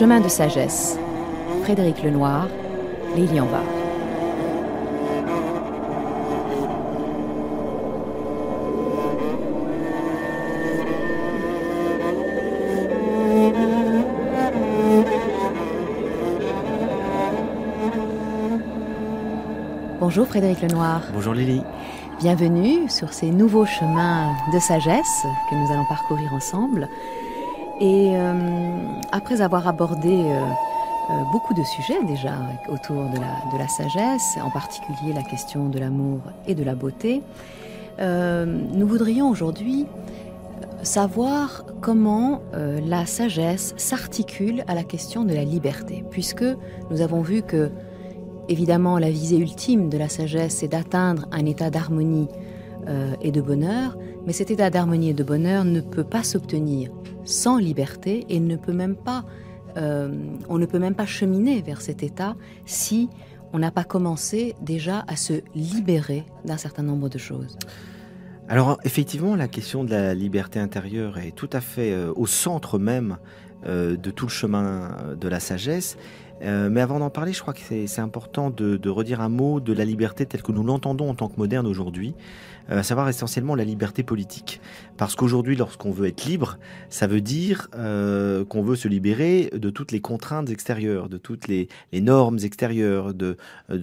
Chemin de sagesse. Frédéric Lenoir, en va. Bonjour Frédéric Lenoir. Bonjour Lily. Bienvenue sur ces nouveaux chemins de sagesse que nous allons parcourir ensemble. Et euh, après avoir abordé euh, euh, beaucoup de sujets déjà autour de la, sagesse, en particulier la question de l'amour et de la beauté, nous voudrions aujourd'hui savoir comment la sagesse s'articule à la question de la liberté, puisque nous avons vu que, évidemment, la visée ultime de la sagesse, c'est d'atteindre un état d'harmonie et de bonheur, mais cet état d'harmonie et de bonheur ne peut pas s'obtenir sans liberté et ne peut même pas, euh, on ne peut même pas cheminer vers cet état si on n'a pas commencé déjà à se libérer d'un certain nombre de choses. Alors effectivement, la question de la liberté intérieure est tout à fait euh, au centre même euh, de tout le chemin de la sagesse. Euh, mais avant d'en parler, je crois que c'est important de, redire un mot de la liberté telle que nous l'entendons en tant que moderne aujourd'hui, euh, à savoir essentiellement la liberté politique. Parce qu'aujourd'hui, lorsqu'on veut être libre, ça veut dire euh, qu'on veut se libérer de toutes les contraintes extérieures, de toutes les, normes extérieures, de,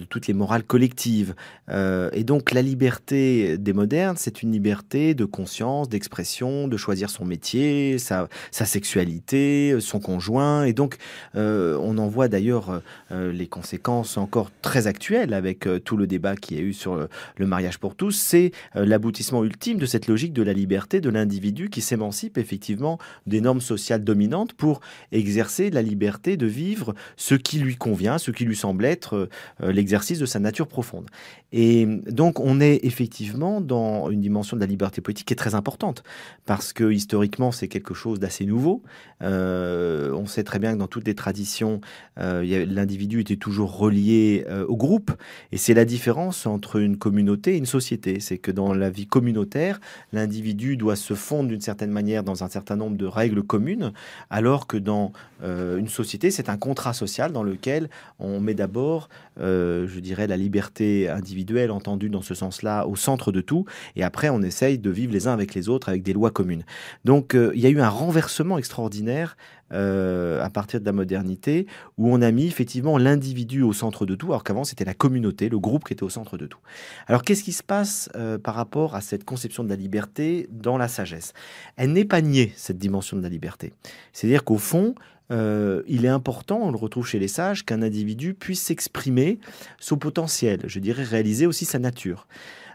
toutes les morales collectives. et donc la liberté des modernes, c'est une liberté de conscience, d'expression, de choisir son métier, sa sexualité, son conjoint. Et donc on en voit d'ailleurs euh, euh, les conséquences encore très actuelles avec euh, tout le débat qui a eu sur le, mariage pour tous, c'est l'aboutissement ultime de cette logique de la liberté de l'individu qui s'émancipe effectivement des normes sociales dominantes pour exercer la liberté de vivre ce qui lui convient, ce qui lui semble être l'exercice de sa nature profonde. Et donc on est effectivement dans une dimension de la liberté politique qui est très importante parce que historiquement c'est quelque chose d'assez nouveau. on sait très bien que dans toutes les traditions euh, euh, l'individu était toujours relié euh, au groupe. Et c'est la différence entre une communauté et une société. C'est que dans la vie communautaire, l'individu doit se fondre d'une certaine manière dans un certain nombre de règles communes, alors que dans euh, une société, c'est un contrat social dans lequel on met d'abord, je dirais, la liberté individuelle, entendue dans ce sens-là, au centre de tout. Et après, on essaye de vivre les uns avec les autres, avec des lois communes. Donc, il y a eu un renversement extraordinaire euh, à partir de la modernité, où on a mis effectivement l'individu au centre de tout, alors qu'avant c'était la communauté, le groupe qui était au centre de tout. Alors qu'est-ce qui se passe euh, par rapport à cette conception de la liberté dans la sagesse Elle n'est pas niée, cette dimension de la liberté. C'est-à-dire qu'au fond, euh, il est important, on le retrouve chez les sages, qu'un individu puisse s'exprimer son potentiel, je dirais réaliser aussi sa nature.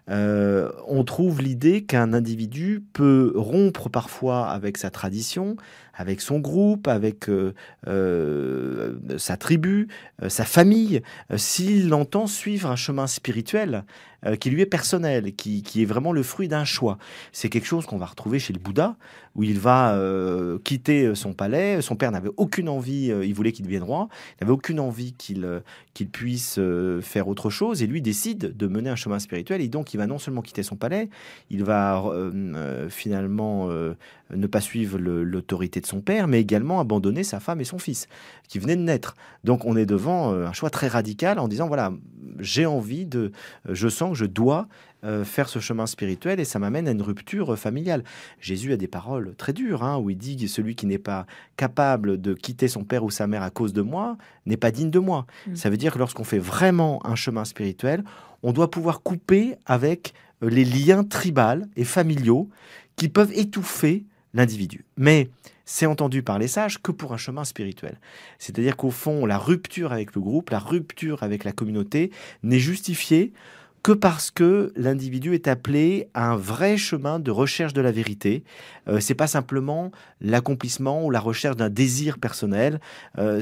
Euh, on trouve l'idée qu'un individu peut rompre parfois avec sa tradition, avec son groupe, avec euh, euh, sa tribu, sa famille, s'il entend suivre un chemin spirituel. Euh, qui lui est personnel, qui, qui est vraiment le fruit d'un choix. C'est quelque chose qu'on va retrouver chez le Bouddha, où il va euh, quitter euh, son palais. Son père n'avait aucune envie, il voulait qu'il devienne roi, il n'avait aucune envie qu'il qu'il puisse faire autre chose, et lui décide de mener un chemin spirituel, et donc il va non seulement quitter son palais, il va finalement ne pas suivre l'autorité de son père, mais également abandonner sa femme et son fils, qui venaient de naître. Donc on est devant un choix très radical en disant, voilà, j'ai envie de, je sens je dois euh, faire ce chemin spirituel et ça m'amène à une rupture euh, familiale. Jésus a des paroles très dures hein, où il dit que celui qui n'est pas capable de quitter son père ou sa mère à cause de moi n'est pas digne de moi. Mm. Ça veut dire que lorsqu'on fait vraiment un chemin spirituel, on doit pouvoir couper avec euh, les liens tribaux et familiaux qui peuvent étouffer l'individu. Mais c'est entendu par les sages que pour un chemin spirituel. C'est-à-dire qu'au fond, la rupture avec le groupe, la rupture avec la communauté n'est justifiée que parce que l'individu est appelé à un vrai chemin de recherche de la vérité. Euh, c'est pas simplement l'accomplissement ou la recherche d'un désir personnel, euh,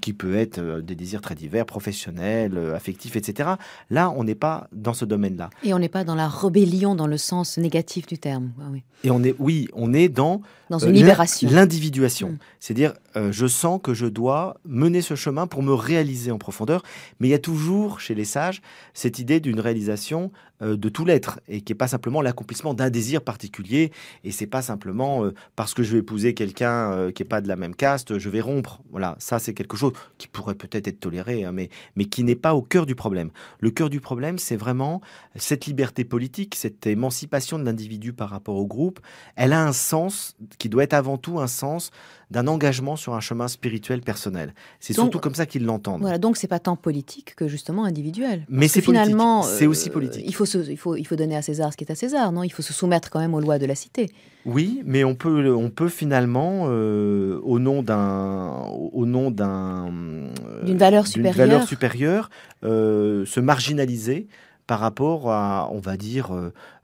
qui peut être euh, des désirs très divers, professionnels, affectifs, etc. Là, on n'est pas dans ce domaine-là. Et on n'est pas dans la rébellion dans le sens négatif du terme. Ah oui. Et on est, oui, on est dans, une libération, l'individuation. Mm. C'est-à-dire, je sens que je dois mener ce chemin pour me réaliser en profondeur. Mais il y a toujours chez les sages cette idée d'une réalisation euh, de tout l'être et qui n'est pas simplement l'accomplissement d'un désir particulier et c'est pas simplement euh, parce que je vais épouser quelqu'un euh, qui est pas de la même caste, je vais rompre. Voilà, ça c'est quelque chose qui pourrait peut-être être toléré, hein, mais, mais qui n'est pas au cœur du problème. Le cœur du problème, c'est vraiment cette liberté politique, cette émancipation de l'individu par rapport au groupe. Elle a un sens qui doit être avant tout un sens d'un engagement sur un chemin spirituel personnel. C'est surtout comme ça qu'ils l'entendent. Voilà, donc c'est pas tant politique que justement individuel. Mais c'est finalement, c'est aussi politique il, faut, donner à César ce qui est à César, non Il faut se soumettre quand même aux lois de la cité. Oui, mais on peut, on peut finalement, euh, au nom d'un, au nom d'un, euh, d'une valeur supérieure, euh, se marginaliser par rapport à, on va dire,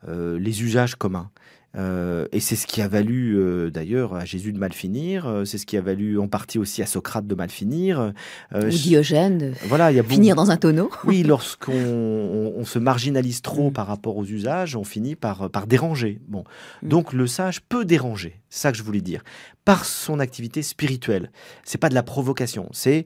les usages communs. Euh, et c'est ce qui a valu euh, d'ailleurs à Jésus de mal finir, euh, c'est ce qui a valu en partie aussi à Socrate de mal finir. Ou Diogène de finir dans un tonneau. Oui, lorsqu'on se marginalise trop mm. par rapport aux usages, on finit par, déranger. Bon. Mm. Donc le sage peut déranger, c'est ça que je voulais dire, par son activité spirituelle. C'est pas de la provocation, c'est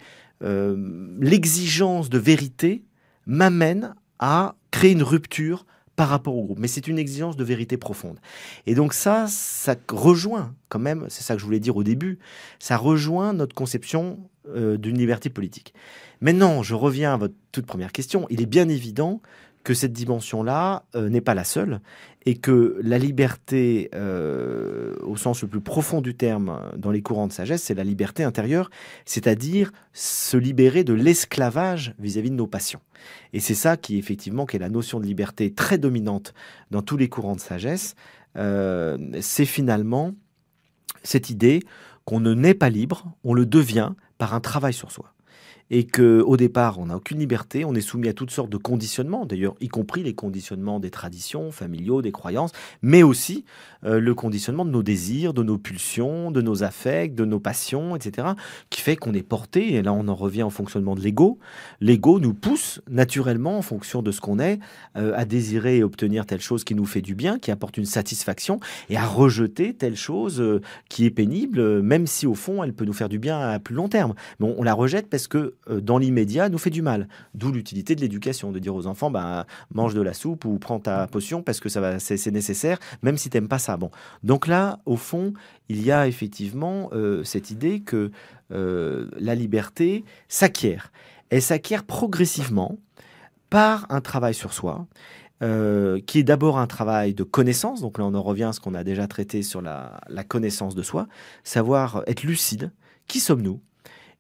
l'exigence de vérité m'amène à créer une rupture par rapport au groupe. Mais c'est une exigence de vérité profonde. Et donc ça, ça rejoint quand même, c'est ça que je voulais dire au début, ça rejoint notre conception euh, d'une liberté politique. Maintenant, je reviens à votre toute première question. Il est bien évident que cette dimension-là euh, n'est pas la seule et que la liberté, euh, au sens le plus profond du terme, euh, dans les courants de sagesse, c'est la liberté intérieure, c'est-à-dire se libérer de l'esclavage vis-à-vis de nos passions. Et c'est ça qui, effectivement, la notion de liberté très dominante dans tous les courants de sagesse, euh, c'est finalement cette idée qu'on ne naît pas libre, on le devient par un travail sur soi et que au départ on n'a aucune liberté, on est soumis à toutes sortes de conditionnements, d'ailleurs y compris les conditionnements des traditions familiaux, des croyances, mais aussi euh, le conditionnement de nos désirs, de nos pulsions, de nos affects, de nos passions, etc., qui fait qu'on est porté, et là on en revient au fonctionnement de l'ego, l'ego nous pousse naturellement en fonction de ce qu'on est euh, à désirer et obtenir telle chose qui nous fait du bien, qui apporte une satisfaction, et à rejeter telle chose euh, qui est pénible, même si au fond elle peut nous faire du bien à plus long terme. Mais on la rejette parce que euh, dans l'immédiat, nous fait du mal. D'où l'utilité de l'éducation, de dire aux enfants, bah, mange de la soupe ou prends ta potion parce que ça va, c'est nécessaire, même si t'aimes pas ça. Bon, donc là, au fond, il y a effectivement euh, cette idée que euh, la liberté s'acquiert. Elle s'acquiert progressivement par un travail sur soi. qui est d'abord un travail de connaissance, donc là on en revient à ce qu'on a déjà traité sur la connaissance de soi, savoir être lucide, qui sommes-nous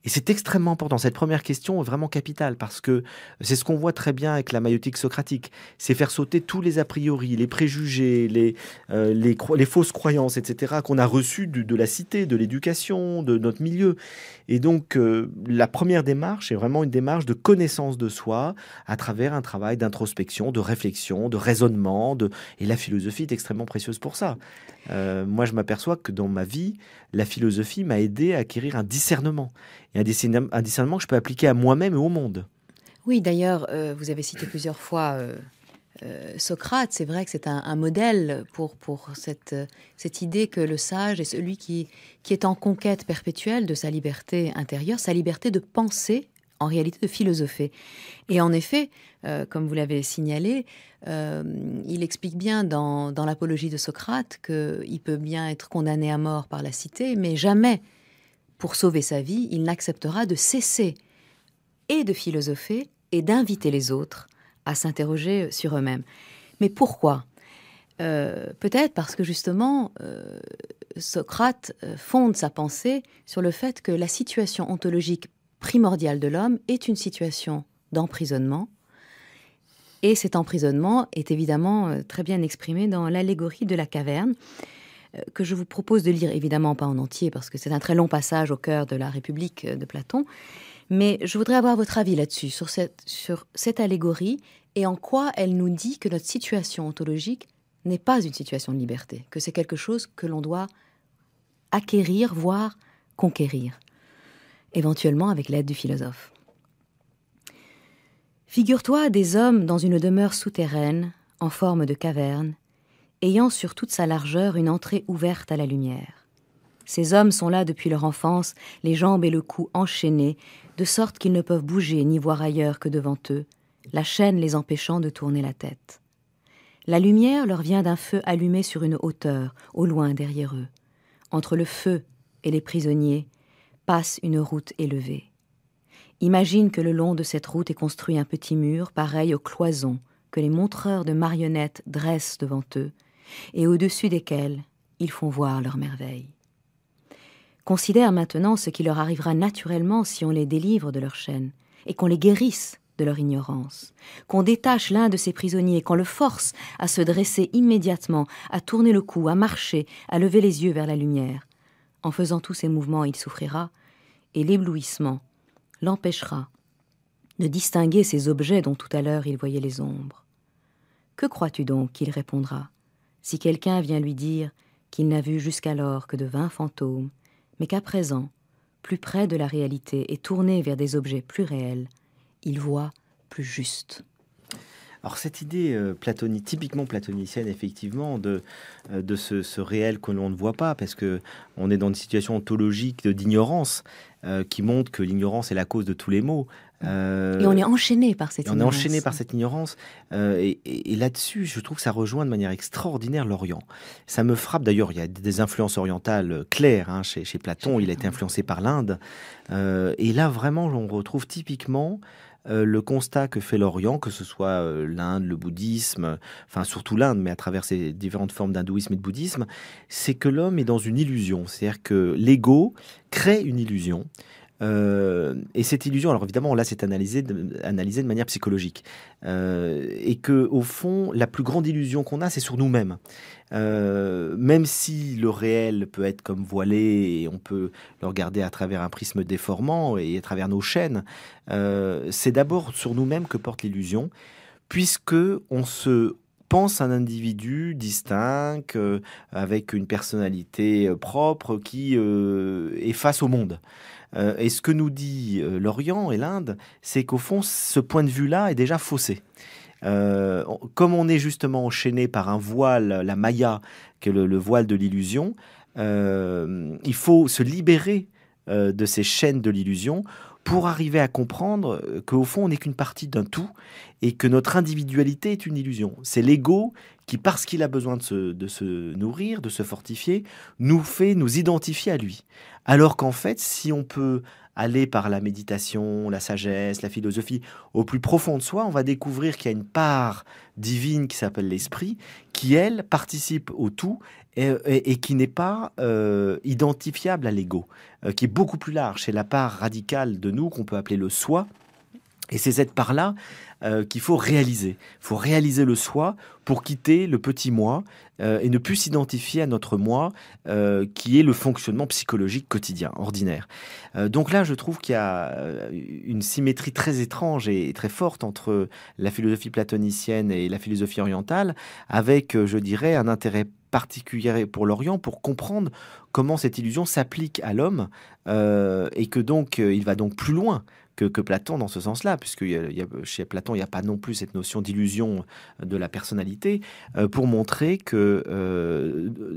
et c'est extrêmement important. Cette première question est vraiment capitale parce que c'est ce qu'on voit très bien avec la maïotique socratique. C'est faire sauter tous les a priori, les préjugés, les, euh, les, les, fausses croyances, etc., qu'on a reçues de, de la cité, de l'éducation, de notre milieu. Et donc, euh, la première démarche est vraiment une démarche de connaissance de soi à travers un travail d'introspection, de réflexion, de raisonnement. De... Et la philosophie est extrêmement précieuse pour ça. Euh, moi, je m'aperçois que dans ma vie, la philosophie m'a aidé à acquérir un discernement et un discernement que je peux appliquer à moi-même et au monde. Oui, d'ailleurs, euh, vous avez cité plusieurs fois euh, euh, Socrate. C'est vrai que c'est un, un, modèle pour, pour cette, cette idée que le sage est celui qui, qui est en conquête perpétuelle de sa liberté intérieure, sa liberté de penser, en réalité, de philosopher. Et en effet, comme vous l'avez signalé, il explique bien dans, dans l'apologie de Socrate qu'il peut bien être condamné à mort par la cité, mais jamais pour sauver sa vie, il n'acceptera de cesser et de philosopher et d'inviter les autres à s'interroger sur eux-mêmes. Mais pourquoi euh, Peut-être parce que justement, euh, Socrate euh, fonde sa pensée sur le fait que la situation ontologique primordiale de l'homme est une situation d'emprisonnement. Et cet emprisonnement est évidemment très bien exprimé dans l'allégorie de la caverne. Euh, que je vous propose de lire, évidemment pas en entier, parce que c'est un très long passage au cœur de la République euh, de Platon, mais je voudrais avoir votre avis là-dessus, sur cette, allégorie et en quoi elle nous dit que notre situation ontologique n'est pas une situation de liberté, que c'est quelque chose que l'on doit acquérir, voire conquérir, éventuellement avec l'aide du philosophe. Figure-toi des hommes dans une demeure souterraine, en forme de caverne, ayant sur toute sa largeur une entrée ouverte à la lumière. Ces hommes sont là depuis leur enfance, les jambes et le cou enchaînés, de sorte qu'ils ne peuvent bouger ni voir ailleurs que devant eux, la chaîne les empêchant de tourner la tête. La lumière leur vient d'un feu allumé sur une hauteur, au loin derrière eux. Entre le feu et les prisonniers passe une route élevée. Imagine que le long de cette route est construit un petit mur pareil aux cloisons que les montreurs de marionnettes dressent devant eux, et au-dessus desquels ils font voir leurs merveilles. Considère maintenant ce qui leur arrivera naturellement si on les délivre de leur chaîne, et qu'on les guérisse de leur ignorance, qu'on détache l'un de ces prisonniers, qu'on le force à se dresser immédiatement, à tourner le cou, à marcher, à lever les yeux vers la lumière. En faisant tous ces mouvements, il souffrira, et l'éblouissement l'empêchera de distinguer ces objets dont tout à l'heure il voyait les ombres. Que crois-tu donc qu'il répondra si quelqu'un vient lui dire qu'il n'a vu jusqu'alors que de vains fantômes, mais qu'à présent, plus près de la réalité et tourné vers des objets plus réels, il voit plus juste. Alors cette idée euh, typiquement platonicienne, effectivement, de, euh, ce, réel que l'on ne voit pas, parce que on est dans une situation ontologique d'ignorance euh, qui montre que l'ignorance est la cause de tous les maux. Euh, et on est enchaîné par cette ignorance. On est enchaîné par cette ignorance. Euh, et, là-dessus, je trouve que ça rejoint de manière extraordinaire l'Orient. Ça me frappe d'ailleurs, il y a des influences orientales claires hein, chez, Platon, il a été influencé par l'Inde. Euh, et là, vraiment, on retrouve typiquement le constat que fait l'Orient, que ce soit l'Inde, le bouddhisme, enfin surtout l'Inde, mais à travers ces différentes formes d'hindouisme et de bouddhisme, c'est que l'homme est dans une illusion. C'est-à-dire que l'ego crée une illusion euh, et cette illusion, alors évidemment, là, c'est analysé, de manière psychologique. Euh, et que, au fond, la plus grande illusion qu'on a, c'est sur nous-mêmes. Euh, même si le réel peut être comme voilé et on peut le regarder à travers un prisme déformant et à travers nos chaînes, c'est d'abord sur nous-mêmes que porte l'illusion, puisque on se pense un individu distinct, avec une personnalité propre, qui est face au monde. Euh, et ce que nous dit euh, l'Orient et l'Inde, c'est qu'au fond, ce point de vue-là est déjà faussé. Euh, comme on est justement enchaîné par un voile, la maya, qui le, le voile de l'illusion, il faut se libérer de ces chaînes de l'illusion pour arriver à comprendre euh, qu'au fond, on n'est qu'une partie d'un tout et que notre individualité est une illusion. C'est l'ego qui, parce qu'il a besoin de se, de se, nourrir, de se fortifier, nous fait nous identifier à lui. Alors qu'en fait, si on peut aller par la méditation, la sagesse, la philosophie, au plus profond de soi, on va découvrir qu'il y a une part divine qui s'appelle l'esprit, qui, elle, participe au tout et, qui n'est pas euh, identifiable à l'ego, euh, qui est beaucoup plus large. C'est la part radicale de nous qu'on peut appeler le soi. Et c'est cette part-là euh, qu'il faut réaliser. Il faut réaliser le soi pour quitter le petit moi et ne plus s'identifier à notre moi qui est le fonctionnement psychologique quotidien, ordinaire. donc là, je trouve qu'il y a une symétrie très étrange et, très forte entre la philosophie platonicienne et la philosophie orientale, avec, je dirais, un intérêt particulière pour l'Orient pour comprendre comment cette illusion s'applique à l'homme euh, et que donc euh, il va donc plus loin que, Platon dans ce sens-là, puisque chez Platon il n'y a pas non plus cette notion d'illusion de la personnalité euh, pour montrer que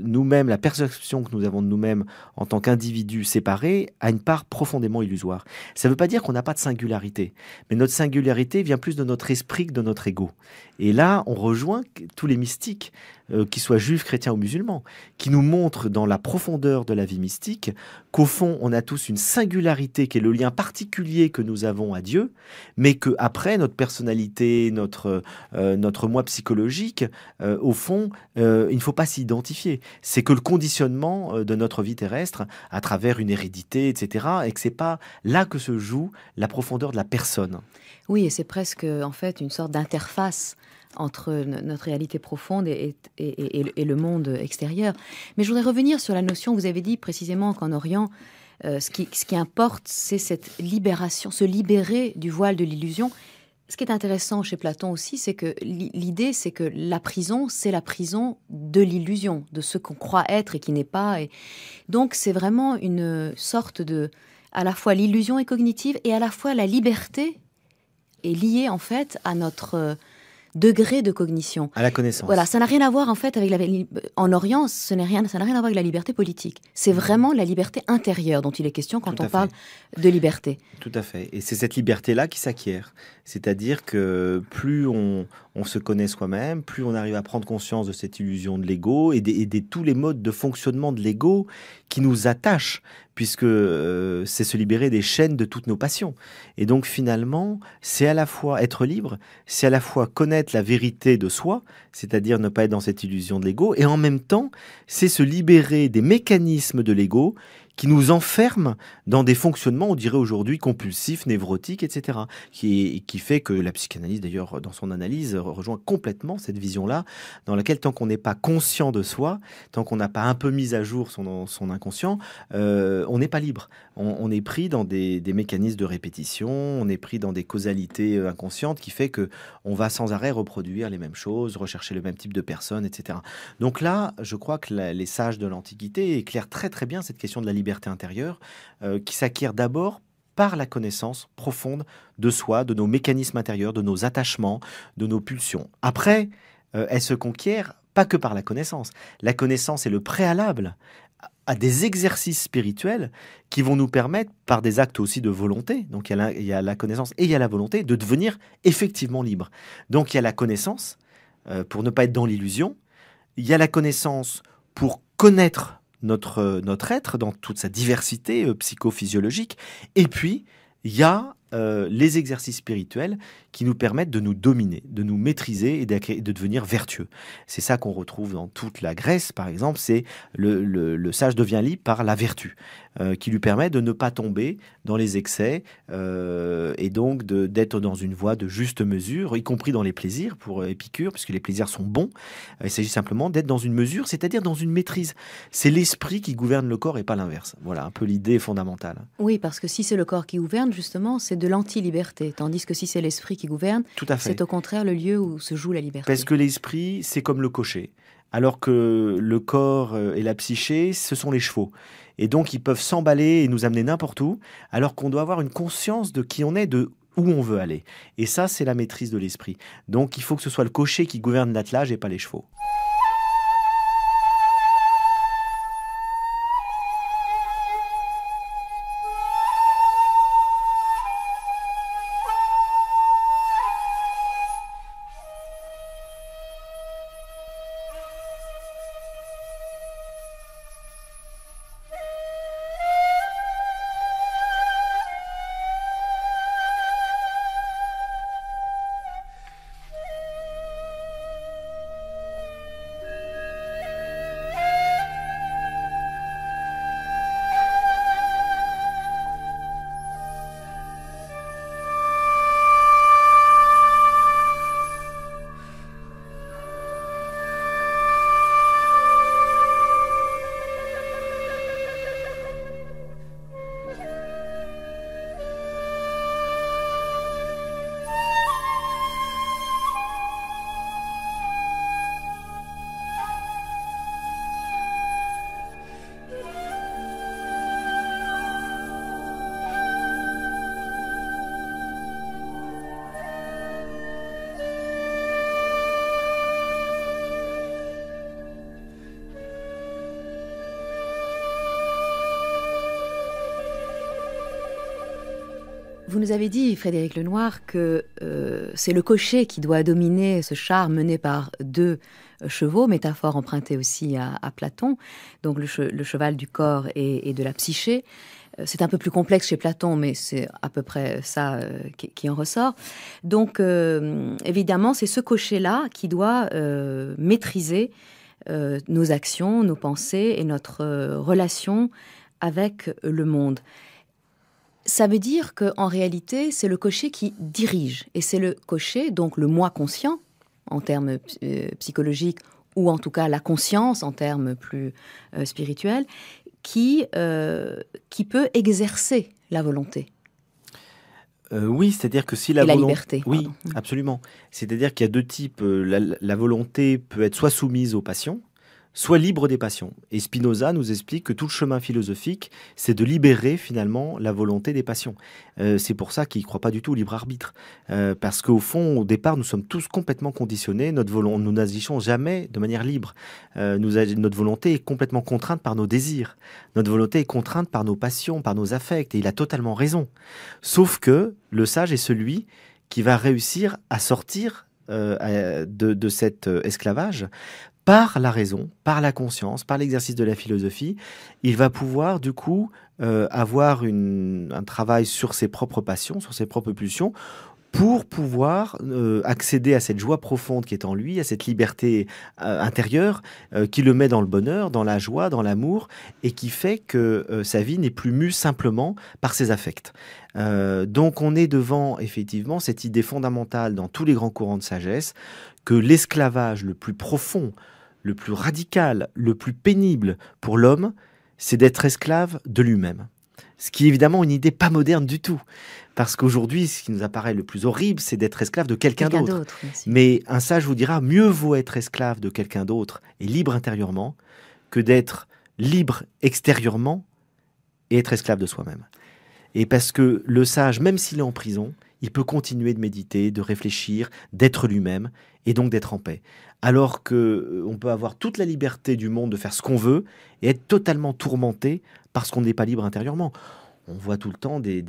nous-mêmes, la perception que nous avons de nous-mêmes en tant qu'individus séparés a une part profondément illusoire. Ça ne veut pas dire qu'on n'a pas de singularité, mais notre singularité vient plus de notre esprit que de notre ego. Et là, on rejoint tous les mystiques euh, qu'ils soient juifs, chrétiens ou musulmans, qui nous montrent dans la profondeur de la vie mystique qu'au fond, on a tous une singularité qui est le lien particulier que nous avons à Dieu, mais que après notre personnalité, notre, euh, moi psychologique, euh, au fond, il ne faut pas s'identifier. C'est que le conditionnement de notre vie terrestre, à travers une hérédité, etc., et que c'est pas là que se joue la profondeur de la personne. Oui, et c'est presque en fait une sorte d'interface entre notre réalité profonde et, le monde extérieur. Mais je voudrais revenir sur la notion, vous avez dit précisément qu'en Orient, euh, ce, qui, ce qui importe, c'est cette libération, se libérer du voile de l'illusion. Ce qui est intéressant chez Platon aussi, c'est que l'idée, c'est que la prison, c'est la prison de l'illusion, de ce qu'on croit être et qui n'est pas. Et donc, c'est vraiment une sorte de, à la fois l'illusion est cognitive et à la fois la liberté est liée en fait à notre degré de cognition. À la connaissance. Voilà, ça n'a rien à voir en fait avec la. En Orient, ce n'est rien, ça n'a rien à voir avec la liberté politique. C'est mm. vraiment la liberté intérieure dont il est question quand on parle de liberté. Tout à fait. Et c'est cette liberté-là qui s'acquiert. C'est-à-dire que plus on, se connaît soi-même, plus on arrive à prendre conscience de cette illusion de l'ego et, et des tous les modes de fonctionnement de l'ego qui nous attachent, puisque euh, c'est se libérer des chaînes de toutes nos passions. Et donc finalement, c'est à la fois être libre, c'est à la fois connaître la vérité de soi, c'est-à-dire ne pas être dans cette illusion de l'ego, et en même temps, c'est se libérer des mécanismes de l'ego qui nous enferme dans des fonctionnements, on dirait aujourd'hui, compulsifs, névrotiques, etc. Qui, qui fait que la psychanalyse, d'ailleurs, dans son analyse, rejoint complètement cette vision-là, dans laquelle tant qu'on n'est pas conscient de soi, tant qu'on n'a pas un peu mis à jour son, son inconscient, euh, on n'est pas libre. On, est pris dans des, mécanismes de répétition, on est pris dans des causalités euh, inconscientes qui fait que on va sans arrêt reproduire les mêmes choses, rechercher le même type de personnes, etc. Donc là, je crois que les sages de l'Antiquité éclairent très très bien cette question de la liberté intérieure, euh, qui s'acquiert d'abord par la connaissance profonde de soi, de nos mécanismes intérieurs, de nos attachements, de nos pulsions. Après, euh, elle se conquiert pas que par la connaissance. La connaissance est le préalable à des exercices spirituels qui vont nous permettre, par des actes aussi de volonté, donc il y, a la, connaissance et il y a la volonté, de devenir effectivement libre. Donc il y a la connaissance, euh, pour ne pas être dans l'illusion, il y a la connaissance pour connaître notre, euh, notre être dans toute sa diversité euh, psychophysiologique. Et puis, il y a euh, les exercices spirituels qui nous permettent de nous dominer, de nous maîtriser et de devenir vertueux. C'est ça qu'on retrouve dans toute la Grèce, par exemple, c'est le, le, sage devient libre par la vertu. Euh, qui lui permet de ne pas tomber dans les excès euh, et donc d'être dans une voie de juste mesure, y compris dans les plaisirs pour euh, Épicure, puisque les plaisirs sont bons. Il s'agit simplement d'être dans une mesure, c'est-à-dire dans une maîtrise. C'est l'esprit qui gouverne le corps et pas l'inverse. Voilà un peu l'idée fondamentale. Oui, parce que si c'est le corps qui gouverne, justement, c'est de l'anti-liberté, tandis que si c'est l'esprit qui gouverne, c'est au contraire le lieu où se joue la liberté. Parce que l'esprit, c'est comme le cocher alors que le corps et la psyché, ce sont les chevaux. Et donc, ils peuvent s'emballer et nous amener n'importe où, alors qu'on doit avoir une conscience de qui on est, de où on veut aller. Et ça, c'est la maîtrise de l'esprit. Donc, il faut que ce soit le cocher qui gouverne l'attelage et pas les chevaux. Vous nous avez dit, Frédéric Lenoir, que euh, c'est le cocher qui doit dominer ce char mené par deux euh, chevaux, métaphore empruntée aussi à, Platon, donc le, cheval du corps et, de la psyché. Euh, c'est un peu plus complexe chez Platon, mais c'est à peu près ça qui, en ressort. Donc, évidemment, c'est ce cocher-là qui doit maîtriser nos actions, nos pensées et notre relation avec le monde ça veut dire qu'en réalité, c'est le cocher qui dirige. Et c'est le cocher, donc le moi conscient, en termes euh, psychologiques, ou en tout cas la conscience, en termes plus euh, spirituels, qui, euh, qui peut exercer la volonté. oui, c'est-à-dire que si la, volonté... liberté. Oui, absolument. C'est-à-dire qu'il y a deux types. La, la, volonté peut être soit soumise aux passions, soit libre des passions. Et Spinoza nous explique que tout le chemin philosophique, c'est de libérer finalement la volonté des passions. Euh, c'est pour ça qu'il ne croit pas du tout au libre arbitre. Euh, parce qu'au fond, au départ, nous sommes tous complètement conditionnés, notre volonté, nous n'agissons jamais de manière libre. Euh, notre volonté est complètement contrainte par nos désirs. Notre volonté est contrainte par nos passions, par nos affects. Et il a totalement raison. Sauf que le sage est celui qui va réussir à sortir de, cet esclavage par la raison, par la conscience, par l'exercice de la philosophie, il va pouvoir du coup euh, avoir un travail sur ses propres passions, sur ses propres pulsions, pour pouvoir euh, accéder à cette joie profonde qui est en lui, à cette liberté euh, intérieure qui le met dans le bonheur, dans la joie, dans l'amour, et qui fait que sa vie n'est plus mue simplement par ses affects. donc on est devant effectivement cette idée fondamentale dans tous les grands courants de sagesse que l'esclavage le plus profond, le plus radical, le plus pénible pour l'homme, c'est d'être esclave de lui-même. Ce qui est évidemment une idée pas moderne du tout. Parce qu'aujourd'hui, ce qui nous apparaît le plus horrible, c'est d'être esclave de quelqu'un d'autre. Mais un sage vous dira, mieux vaut être esclave de quelqu'un d'autre et libre intérieurement que d'être libre extérieurement et être esclave de soi-même. Et parce que le sage, même s'il est en prison, il peut continuer de méditer, de réfléchir, d'être lui-même, et donc d'être en paix. Alors que euh, on peut avoir toute la liberté du monde de faire ce qu'on veut et être totalement tourmenté parce qu'on n'est pas libre intérieurement on voit tout le temps des,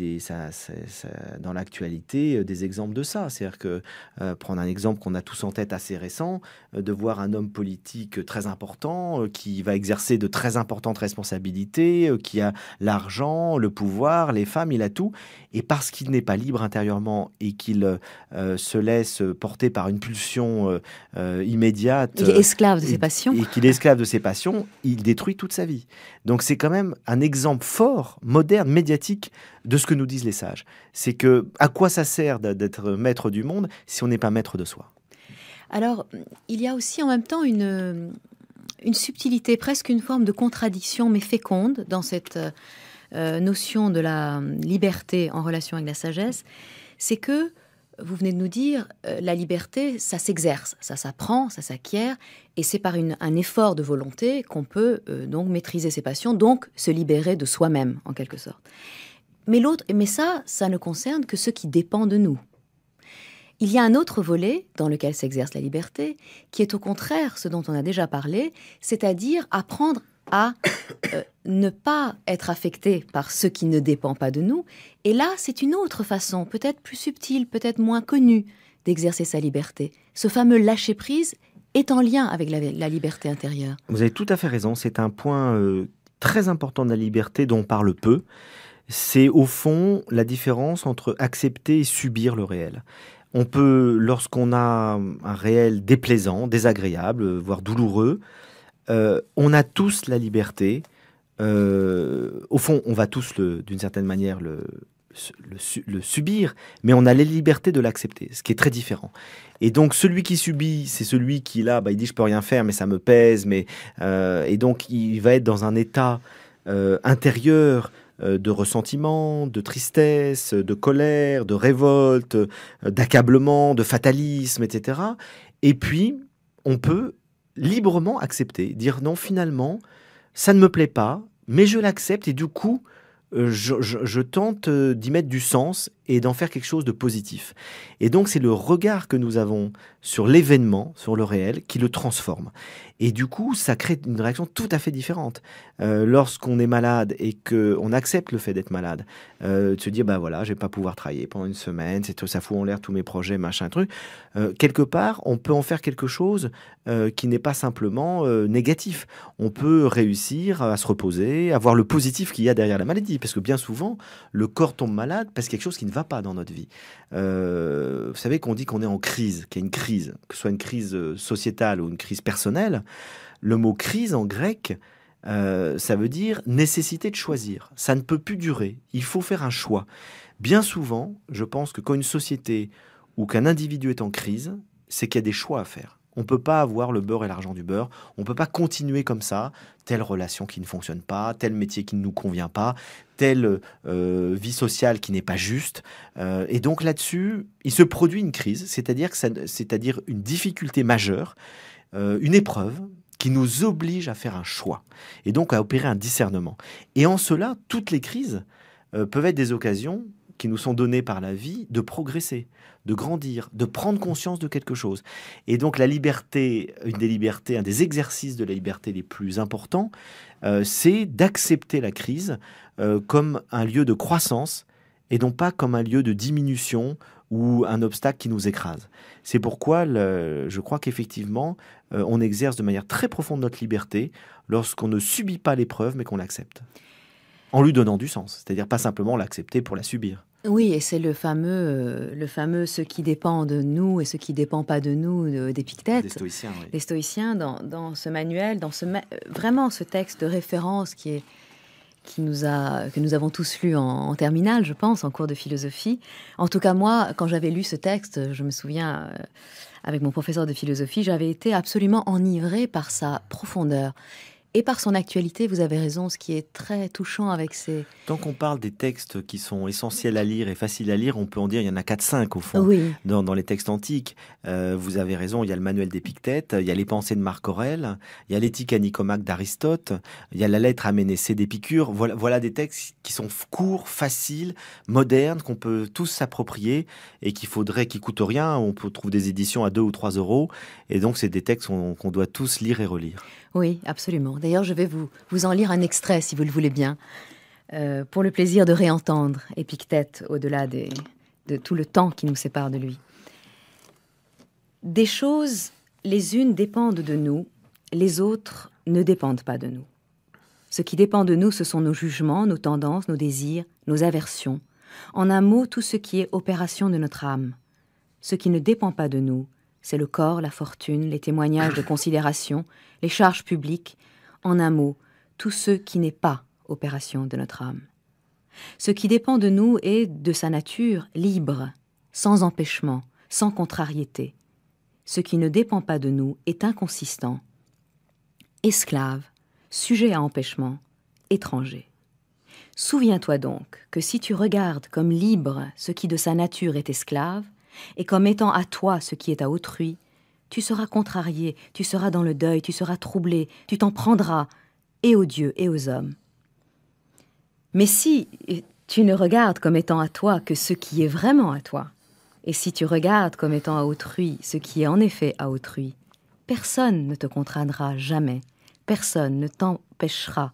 dans l'actualité euh, des exemples de ça. C'est-à-dire que euh, prendre un exemple qu'on a tous en tête assez récent, euh, de voir un homme politique très important qui va exercer de très importantes responsabilités, qui a l'argent, le pouvoir, les femmes, il a tout, et parce qu'il n'est pas libre intérieurement et qu'il se laisse porter par une pulsion immédiate, il est esclave de ses passions, et qu'il est esclave de ses passions, il détruit toute sa vie. Donc c'est quand même un exemple fort, moderne, médiatique de ce que nous disent les sages. C'est que à quoi ça sert d'être maître du monde si on n'est pas maître de soi Alors, il y a aussi en même temps une, une subtilité, presque une forme de contradiction, mais féconde, dans cette euh, notion de la liberté en relation avec la sagesse. C'est que vous venez de nous dire, euh, la liberté, ça s'exerce, ça s'apprend, ça s'acquiert, et c'est par un effort de volonté qu'on peut euh, donc maîtriser ses passions, donc se libérer de soi-même en quelque sorte. Mais l'autre, mais ça, ça ne concerne que ce qui dépend de nous. Il y a un autre volet dans lequel s'exerce la liberté, qui est au contraire ce dont on a déjà parlé, c'est-à-dire apprendre à euh, ne pas être affecté par ce qui ne dépend pas de nous. Et là, c'est une autre façon, peut-être plus subtile, peut-être moins connue, d'exercer sa liberté. Ce fameux lâcher-prise est en lien avec la, liberté intérieure. Vous avez tout à fait raison, c'est un point euh, très important de la liberté dont on parle peu. C'est au fond la différence entre accepter et subir le réel. On peut, lorsqu'on a un réel déplaisant, désagréable, voire douloureux, euh, on a tous la liberté. Euh, au fond, on va tous, d'une certaine manière, le, subir, mais on a la liberté de l'accepter, ce qui est très différent. Et donc, celui qui subit, c'est celui qui, là, bah, il dit je peux rien faire, mais ça me pèse, mais euh, et donc il va être dans un état intérieur de ressentiment, de tristesse, de colère, de révolte, d'accablement, de fatalisme, etc. Et puis, on peut librement accepter, dire non, finalement, ça ne me plaît pas, mais je l'accepte et du coup, euh, je, tente euh, d'y mettre du sens et d'en faire quelque chose de positif. Et donc c'est le regard que nous avons sur l'événement, sur le réel, qui le transforme. Et du coup, ça crée une réaction tout à fait différente. Euh, lorsqu'on est malade et qu'on accepte le fait d'être malade, de se dire, bah voilà, je vais pas pouvoir travailler pendant une semaine, c'est ça fout en l'air tous mes projets, machin, truc. quelque part, on peut en faire quelque chose qui n'est pas simplement négatif. On peut réussir à se reposer, à voir le positif qu'il y a derrière la maladie parce que bien souvent, le corps tombe malade parce qu'il y a quelque chose qui ne va pas dans notre vie. Euh, vous savez qu'on dit qu'on est en crise, qu'il y a une crise, que ce soit une crise euh, sociétale ou une crise personnelle. Le mot crise en grec, euh, ça veut dire nécessité de choisir. Ça ne peut plus durer. Il faut faire un choix. Bien souvent, je pense que quand une société ou qu'un individu est en crise, c'est qu'il y a des choix à faire. On ne peut pas avoir le beurre et l'argent du beurre. On ne peut pas continuer comme ça. Telle relation qui ne fonctionne pas, tel métier qui ne nous convient pas, telle euh, vie sociale qui n'est pas juste. Euh, et donc là-dessus, il se produit une crise, c'est-à-dire une difficulté majeure, euh, une épreuve qui nous oblige à faire un choix et donc à opérer un discernement. Et en cela, toutes les crises peuvent être des occasions qui nous sont donnés par la vie de progresser, de grandir, de prendre conscience de quelque chose. Et donc la liberté, une des libertés, un des exercices de la liberté les plus importants, euh, c'est d'accepter la crise euh, comme un lieu de croissance et non pas comme un lieu de diminution ou un obstacle qui nous écrase. C'est pourquoi je crois qu'effectivement, euh, on exerce de manière très profonde notre liberté lorsqu'on ne subit pas l'épreuve mais qu'on l'accepte. En lui donnant du sens, c'est-à-dire pas simplement l'accepter pour la subir. Oui, et c'est le fameux, euh, le fameux ce qui dépend de nous et ce qui dépend pas de nous d'Épictète. Des stoïciens, Les stoïciens, dans, ce manuel, dans ce euh, vraiment ce texte de référence qui est qui nous a, que nous avons tous lu en, terminale, je pense, en cours de philosophie. En tout cas, moi, quand j'avais lu ce texte, je me souviens, euh, avec mon professeur de philosophie, j'avais été absolument enivré par sa profondeur et par son actualité, vous avez raison, ce qui est très touchant avec ces... Tant qu'on parle des textes qui sont essentiels à lire et faciles à lire, on peut en dire, il y en a 4-5 au fond, dans, les textes antiques. Euh, vous avez raison, il y a le manuel d'Épictète, il y a les pensées de Marc Aurèle, il y a l'éthique à Nicomaque d'Aristote, il y a la lettre à Ménécée d'Épicure. Voilà, voilà des textes qui sont courts, faciles, modernes, qu'on peut tous s'approprier et qu'il faudrait, qu'ils coûtent rien. On peut trouver des éditions à 2 ou 3 euros. Et donc, c'est des textes qu'on doit tous lire et relire. Oui, absolument. D'ailleurs, je vais vous, en lire un extrait, si vous le voulez bien, euh, pour le plaisir de réentendre Épictète au-delà de tout le temps qui nous sépare de lui. Des choses, les unes dépendent de nous, les autres ne dépendent pas de nous. Ce qui dépend de nous, ce sont nos jugements, nos tendances, nos désirs, nos aversions. En un mot, tout ce qui est opération de notre âme. Ce qui ne dépend pas de nous, c'est le corps, la fortune, les témoignages de considération, les charges publiques, en un mot, tout ce qui n'est pas opération de notre âme. Ce qui dépend de nous est, de sa nature, libre, sans empêchement, sans contrariété. Ce qui ne dépend pas de nous est inconsistant, esclave, sujet à empêchement, étranger. Souviens-toi donc que si tu regardes comme libre ce qui de sa nature est esclave, et comme étant à toi ce qui est à autrui, tu seras contrarié, tu seras dans le deuil, tu seras troublé, tu t'en prendras, et aux dieux et aux hommes. Mais si tu ne regardes comme étant à toi que ce qui est vraiment à toi, et si tu regardes comme étant à autrui ce qui est en effet à autrui, personne ne te contraindra jamais, personne ne t'empêchera,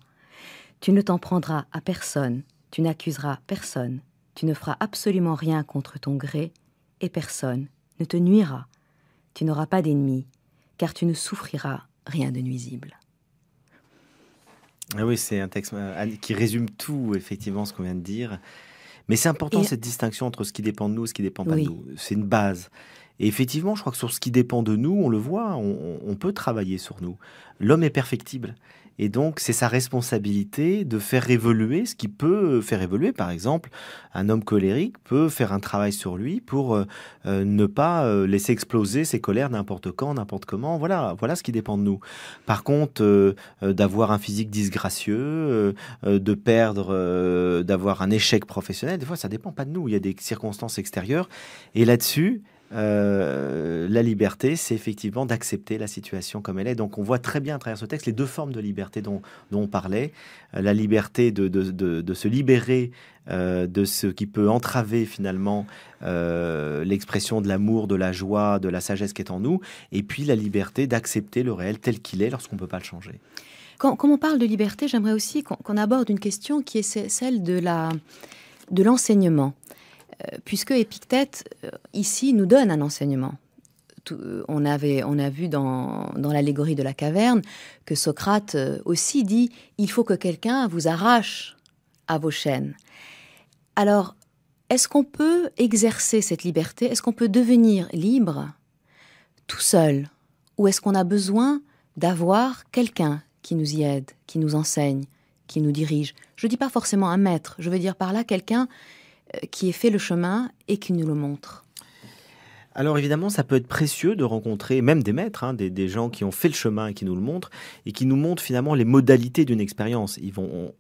tu ne t'en prendras à personne, tu n'accuseras personne, tu ne feras absolument rien contre ton gré, et personne ne te nuira tu n'auras pas d'ennemis, car tu ne souffriras rien de nuisible. Ah oui, c'est un texte euh, qui résume tout, effectivement, ce qu'on vient de dire. Mais c'est important cette distinction entre ce qui dépend de nous et ce qui ne dépend pas de nous. C'est une base. Et effectivement, je crois que sur ce qui dépend de nous, on le voit, on, peut travailler sur nous. L'homme est perfectible. Et donc, c'est sa responsabilité de faire évoluer ce qui peut faire évoluer. Par exemple, un homme colérique peut faire un travail sur lui pour euh, euh, ne pas euh, laisser exploser ses colères n'importe quand, n'importe comment. Voilà, voilà ce qui dépend de nous. Par contre, d'avoir un physique disgracieux, de perdre, d'avoir un échec professionnel, des fois, ça dépend pas de nous. Il y a des circonstances extérieures. Et là-dessus, euh, la liberté, c'est effectivement d'accepter la situation comme elle est. Donc on voit très bien à travers ce texte les deux formes de liberté dont, on parlait. Euh, la liberté de, se libérer euh, de ce qui peut entraver finalement l'expression de l'amour, de la joie, de la sagesse qui est en nous, et puis la liberté d'accepter le réel tel qu'il est lorsqu'on ne peut pas le changer. Quand, on parle de liberté, j'aimerais aussi qu'on aborde une question qui est celle de l'enseignement. Euh, puisque Épictète, euh, ici, nous donne un enseignement. Euh, on, a vu dans, dans l'allégorie de la caverne que Socrate aussi dit il faut que quelqu'un vous arrache à vos chaînes. Alors, est-ce qu'on peut exercer cette liberté Est-ce qu'on peut devenir libre tout seul Ou est-ce qu'on a besoin d'avoir quelqu'un qui nous y aide, qui nous enseigne, qui nous dirige Je ne dis pas forcément un maître, je veux dire par là quelqu'un qui ait fait le chemin et qui nous le montre. Alors évidemment, ça peut être précieux de rencontrer même des maîtres, hein, des, gens qui ont fait le chemin et qui nous le montrent, et qui nous montrent finalement les modalités d'une expérience. Ils vont,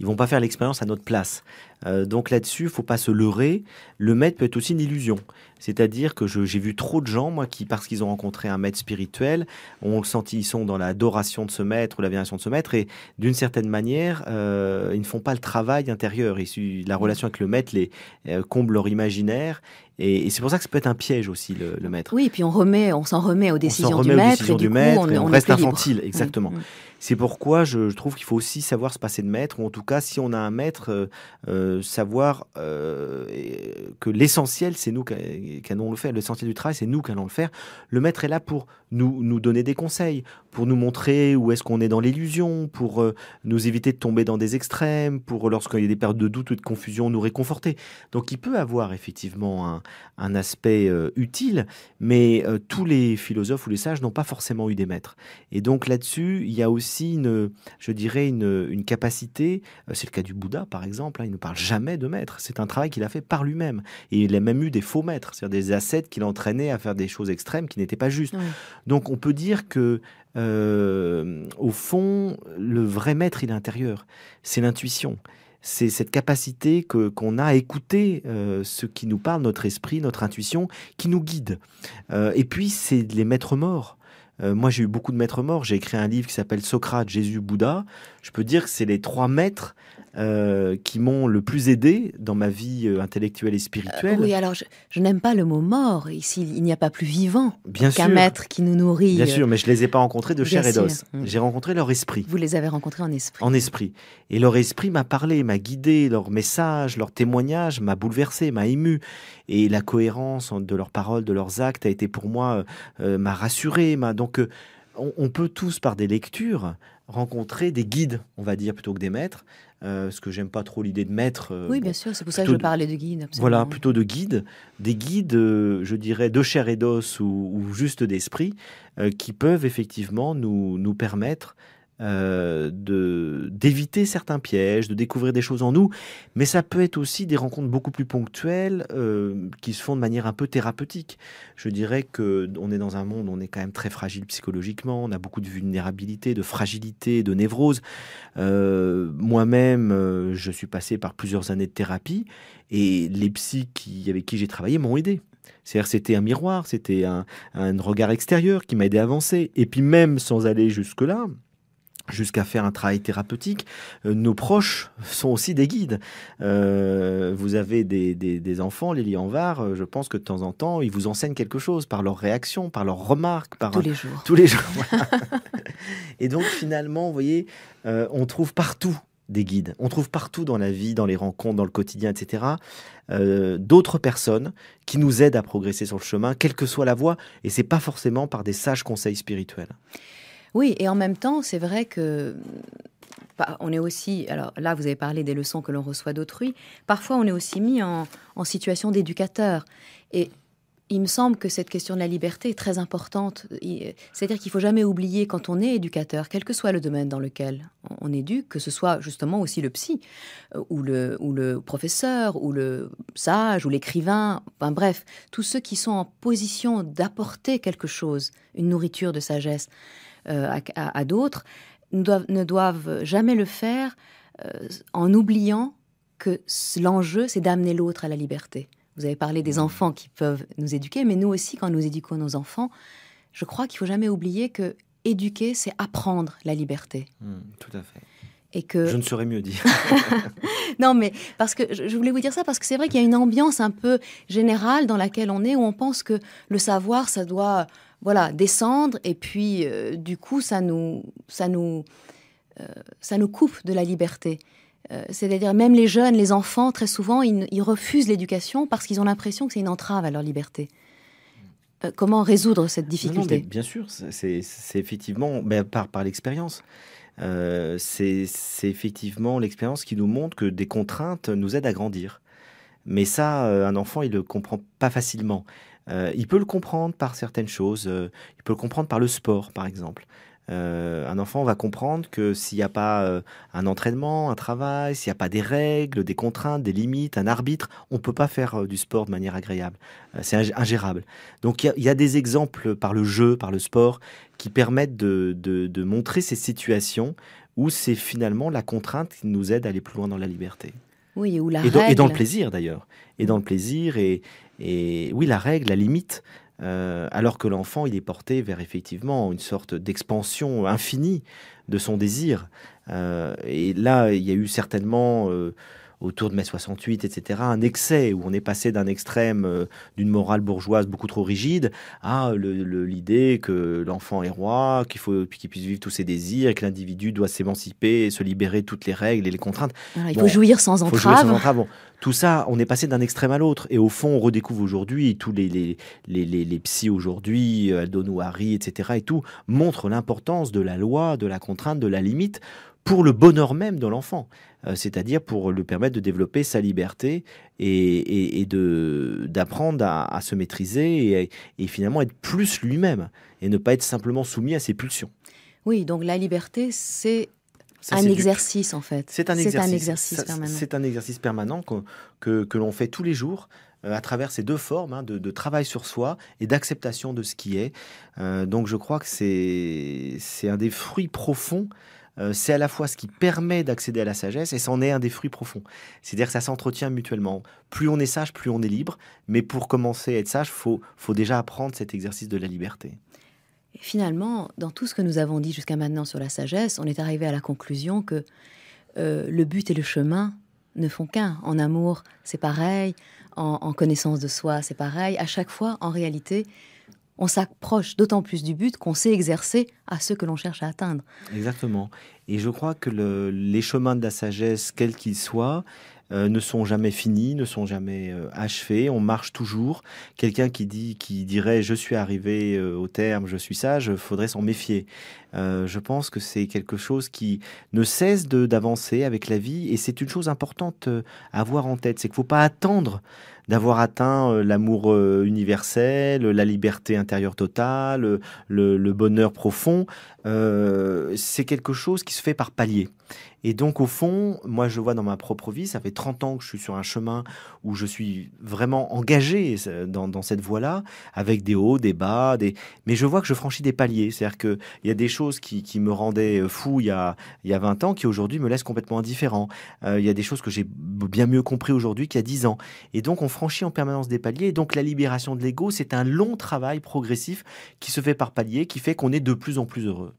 vont pas faire l'expérience à notre place. Euh, donc là-dessus, il faut pas se leurrer. Le maître peut être aussi une illusion. C'est-à-dire que j'ai vu trop de gens, moi, qui, parce qu'ils ont rencontré un maître spirituel, ont senti qu'ils ils sont dans l'adoration de ce maître ou la vénération de ce maître, et d'une certaine manière, euh, ils ne font pas le travail intérieur. la relation avec le maître les, euh, comble leur imaginaire, et, c'est pour ça que ça peut être un piège aussi, le, maître. Oui, puis on remet, on s'en remet aux décisions du maître. du, on, reste infantile, exactement. Mm, mm. C'est pourquoi je, trouve qu'il faut aussi savoir se passer de maître, ou en tout cas, si on a un maître, euh, euh, savoir euh, que l'essentiel, c'est nous qui allons le faire. L'essentiel du travail, c'est nous qui allons le faire. Le maître est là pour nous, nous donner des conseils, pour nous montrer où est-ce qu'on est dans l'illusion, pour nous éviter de tomber dans des extrêmes, pour lorsqu'il y a des pertes de doute ou de confusion, nous réconforter. Donc il peut avoir effectivement un, aspect utile, mais tous les philosophes ou les sages n'ont pas forcément eu des maîtres. Et donc là-dessus, il y a aussi aussi une, je dirais, une, une capacité. Euh, c'est le cas du Bouddha, par exemple. Hein, il ne parle jamais de maître. C'est un travail qu'il a fait par lui-même. Et il a même eu des faux maîtres, cest des ascètes qui l'entraînaient à faire des choses extrêmes qui n'étaient pas justes. Donc on peut dire que, euh, au fond, le vrai maître, il est intérieur. C'est l'intuition c'est cette capacité que qu'on a à écouter euh, ce qui nous parle, notre esprit, notre intuition, qui nous guide. et puis, c'est les maîtres morts. Euh, moi, j'ai eu beaucoup de maîtres morts. J'ai écrit un livre qui s'appelle Socrate, Jésus, Bouddha. Je peux dire que c'est les trois maîtres euh, qui m'ont le plus aidé dans ma vie euh, intellectuelle et euh, spirituelle. oui, alors je, n'aime pas le mot mort. Ici, il n'y a pas plus vivant qu'un maître qui nous nourrit. Bien sûr, mais je ne les ai pas rencontrés de chair et d'os. Mm. J'ai rencontré leur esprit. Vous les avez rencontrés en esprit. En esprit. Et leur esprit m'a parlé, m'a guidé, leur message, leur témoignage m'a bouleversé, m'a ému. Et la cohérence de leurs paroles, de leurs actes a été pour moi, m'a rassuré. Donc, on peut tous, par des lectures, rencontrer des guides, on va dire, plutôt que des maîtres. Euh, ce que j'aime pas trop l'idée de maître. Euh, oui, bien sûr, c'est pour ça que je parlais de guides. Voilà, plutôt de guides, des guides, euh, je dirais, de chair et d'os ou, ou juste d'esprit, qui peuvent effectivement nous, nous permettre euh, de d'éviter certains pièges, de découvrir des choses en nous, mais ça peut être aussi des rencontres beaucoup plus ponctuelles euh, qui se font de manière un peu thérapeutique. Je dirais que on est dans un monde, où on est quand même très fragile psychologiquement, on a beaucoup de vulnérabilité, de fragilité, de névrose. Euh, moi-même, je suis passé par plusieurs années de thérapie et les psys avec qui j'ai travaillé m'ont aidé. C'est-à-dire c'était un miroir, c'était un regard extérieur qui m'a aidé à avancer. Et puis même sans aller jusque-là, jusqu'à faire un travail thérapeutique. Euh, nos proches sont aussi des guides. Euh, vous avez des, des, enfants, les Anvar, euh, je pense que de temps en temps, ils vous enseignent quelque chose par leurs réactions, par leurs remarques. Par, tous les jours. Tous les jours. Et donc finalement, vous voyez, on trouve partout des guides. On trouve partout dans la vie, dans les rencontres, dans le quotidien, etc., d'autres personnes qui nous aident à progresser sur le chemin, quelle que soit la voie, et c'est pas forcément par des sages conseils spirituels. Oui, et en même temps, c'est vrai que bah, on est aussi, alors là vous avez parlé des leçons que l'on reçoit d'autrui, parfois on est aussi mis en, situation d'éducateur. Et il me semble que cette question de la liberté est très importante. C'est-à-dire qu'il faut jamais oublier quand on est éducateur, quel que soit le domaine dans lequel on éduque, que ce soit justement aussi le psy, euh, ou le, ou le professeur, ou le sage, ou l'écrivain, enfin bref, tous ceux qui sont en position d'apporter quelque chose, une nourriture de sagesse. Euh, à, d'autres, ne doivent, ne jamais le faire euh, en oubliant que l'enjeu, c'est d'amener l'autre à la liberté. Vous avez parlé des mmh. enfants qui peuvent nous éduquer, mais nous aussi, quand nous éduquons nos enfants, je crois qu'il faut jamais oublier que éduquer, c'est apprendre la liberté. Mmh, tout à fait. Et que... Je ne saurais mieux dire. non, mais parce que je voulais vous dire ça parce que c'est vrai qu'il y a une ambiance un peu générale dans laquelle on est où on pense que le savoir, ça doit voilà, descendre. Et puis, euh, du coup, ça nous, ça, nous, euh, ça nous coupe de la liberté. Euh, c'est-à-dire, même les jeunes, les enfants, très souvent, ils, refusent l'éducation parce qu'ils ont l'impression que c'est une entrave à leur liberté. Comment résoudre cette difficulté Bien sûr, c'est effectivement ben, par, par l'expérience. c'est effectivement l'expérience qui nous montre que des contraintes nous aident à grandir. Mais ça, un enfant, il ne le comprend pas facilement. Euh, il peut le comprendre par certaines choses, euh, il peut le comprendre par le sport par exemple. Euh, un enfant va comprendre que s'il n'y a pas un entraînement, un travail, s'il n'y a pas des règles, des contraintes, des limites, un arbitre, on ne peut pas faire du sport de manière agréable. c'est ingérable. Donc il y, a des exemples par le jeu, par le sport, qui permettent de montrer ces situations où c'est finalement la contrainte qui nous aide à aller plus loin dans la liberté. Oui, ou la et, dans, règle. et dans le plaisir d'ailleurs. Et dans le plaisir, et, oui, la règle, la limite, euh, alors que l'enfant, il est porté vers effectivement une sorte d'expansion infinie de son désir. Euh, et là, il y a eu certainement euh, autour de mai 68, etc., un excès où on est passé d'un extrême euh, d'une morale bourgeoise beaucoup trop rigide à l'idée que l'enfant est roi, qu'il faut qu'il puisse vivre tous ses désirs, et que l'individu doit s'émanciper, se libérer de toutes les règles et les contraintes. il faut jouir sans entrave. tout ça, on est passé d'un extrême à l'autre. Et au fond, on redécouvre aujourd'hui tous les, les, les, les, psys aujourd'hui, harry etc., et tout, montre l'importance de la loi, de la contrainte, de la limite pour le bonheur même de l'enfant, euh, c'est-à-dire pour lui permettre de développer sa liberté et, de, d'apprendre à, se maîtriser et, finalement être plus lui-même et ne pas être simplement soumis à ses pulsions. Oui, donc la liberté, c'est un exercice en fait. C'est un, exercice. permanent. C'est un exercice permanent que, que, l'on fait tous les jours euh, à travers ces deux formes hein, de, travail sur soi et d'acceptation de ce qui est. Euh, donc je crois que c'est un des fruits profonds euh, c'est à la fois ce qui permet d'accéder à la sagesse et c'en est un des fruits profonds. C'est-à-dire que ça s'entretient mutuellement. Plus on est sage, plus on est libre. Mais pour commencer à être sage, faut, faut déjà apprendre cet exercice de la liberté. finalement, dans tout ce que nous avons dit jusqu'à maintenant sur la sagesse, on est arrivé à la conclusion que euh, le but et le chemin ne font qu'un. En amour, c'est pareil. en, connaissance de soi, c'est pareil. À chaque fois, en réalité, on s'approche d'autant plus du but qu'on sait exercer à ce que l'on cherche à atteindre. Exactement. Et je crois que les chemins de la sagesse, quels qu'ils soient, euh, ne sont jamais finis, ne sont jamais euh, achevés. On marche toujours. Quelqu'un qui dit, qui dirait je suis arrivé euh, au terme, je suis sage, faudrait s'en méfier. je pense que c'est quelque chose qui ne cesse d'avancer avec la vie et c'est une chose importante à avoir en tête, c'est qu'il ne faut pas attendre d'avoir atteint l'amour universel, la liberté intérieure totale, le, bonheur profond, c'est quelque chose qui se fait par paliers. Et donc, au fond, moi, je vois dans ma propre vie, ça fait 30 ans que je suis sur un chemin où je suis vraiment engagé euh, dans, cette voie-là, avec des hauts, des bas, des... mais je vois que je franchis des paliers. C'est-à-dire qu'il y a des choses qui, me rendaient euh, fou il y a, il 20 ans qui aujourd'hui me laissent complètement indifférent. Euh, il y a des choses que j'ai bien mieux compris aujourd'hui qu'il y a 10 ans. Et donc, on franchit en permanence des paliers. Et donc, la libération de l'ego, c'est un long travail progressif qui se fait par paliers, qui fait qu'on est de plus en plus heureux.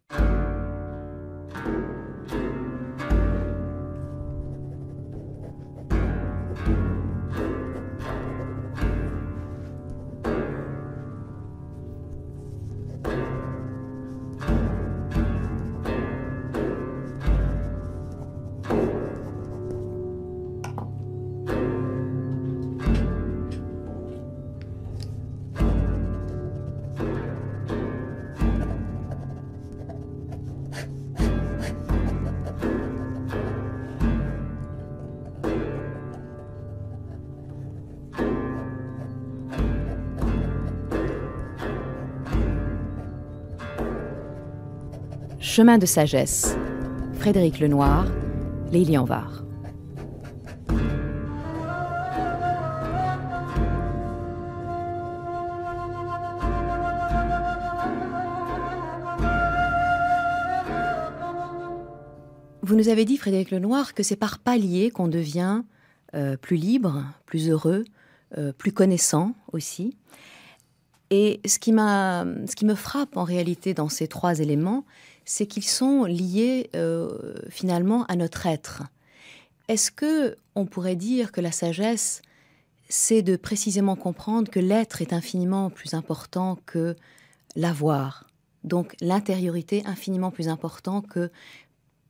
Chemin de sagesse. Frédéric Lenoir, Lélie Var. Vous nous avez dit, Frédéric Lenoir, que c'est par palier qu'on devient euh, plus libre, plus heureux, euh, plus connaissant aussi. Et ce ce qui me frappe en réalité dans ces trois éléments, c'est qu'ils sont liés euh, finalement à notre être. Est-ce que on pourrait dire que la sagesse, c'est de précisément comprendre que l'être est infiniment plus important que l'avoir, donc l'intériorité infiniment plus important que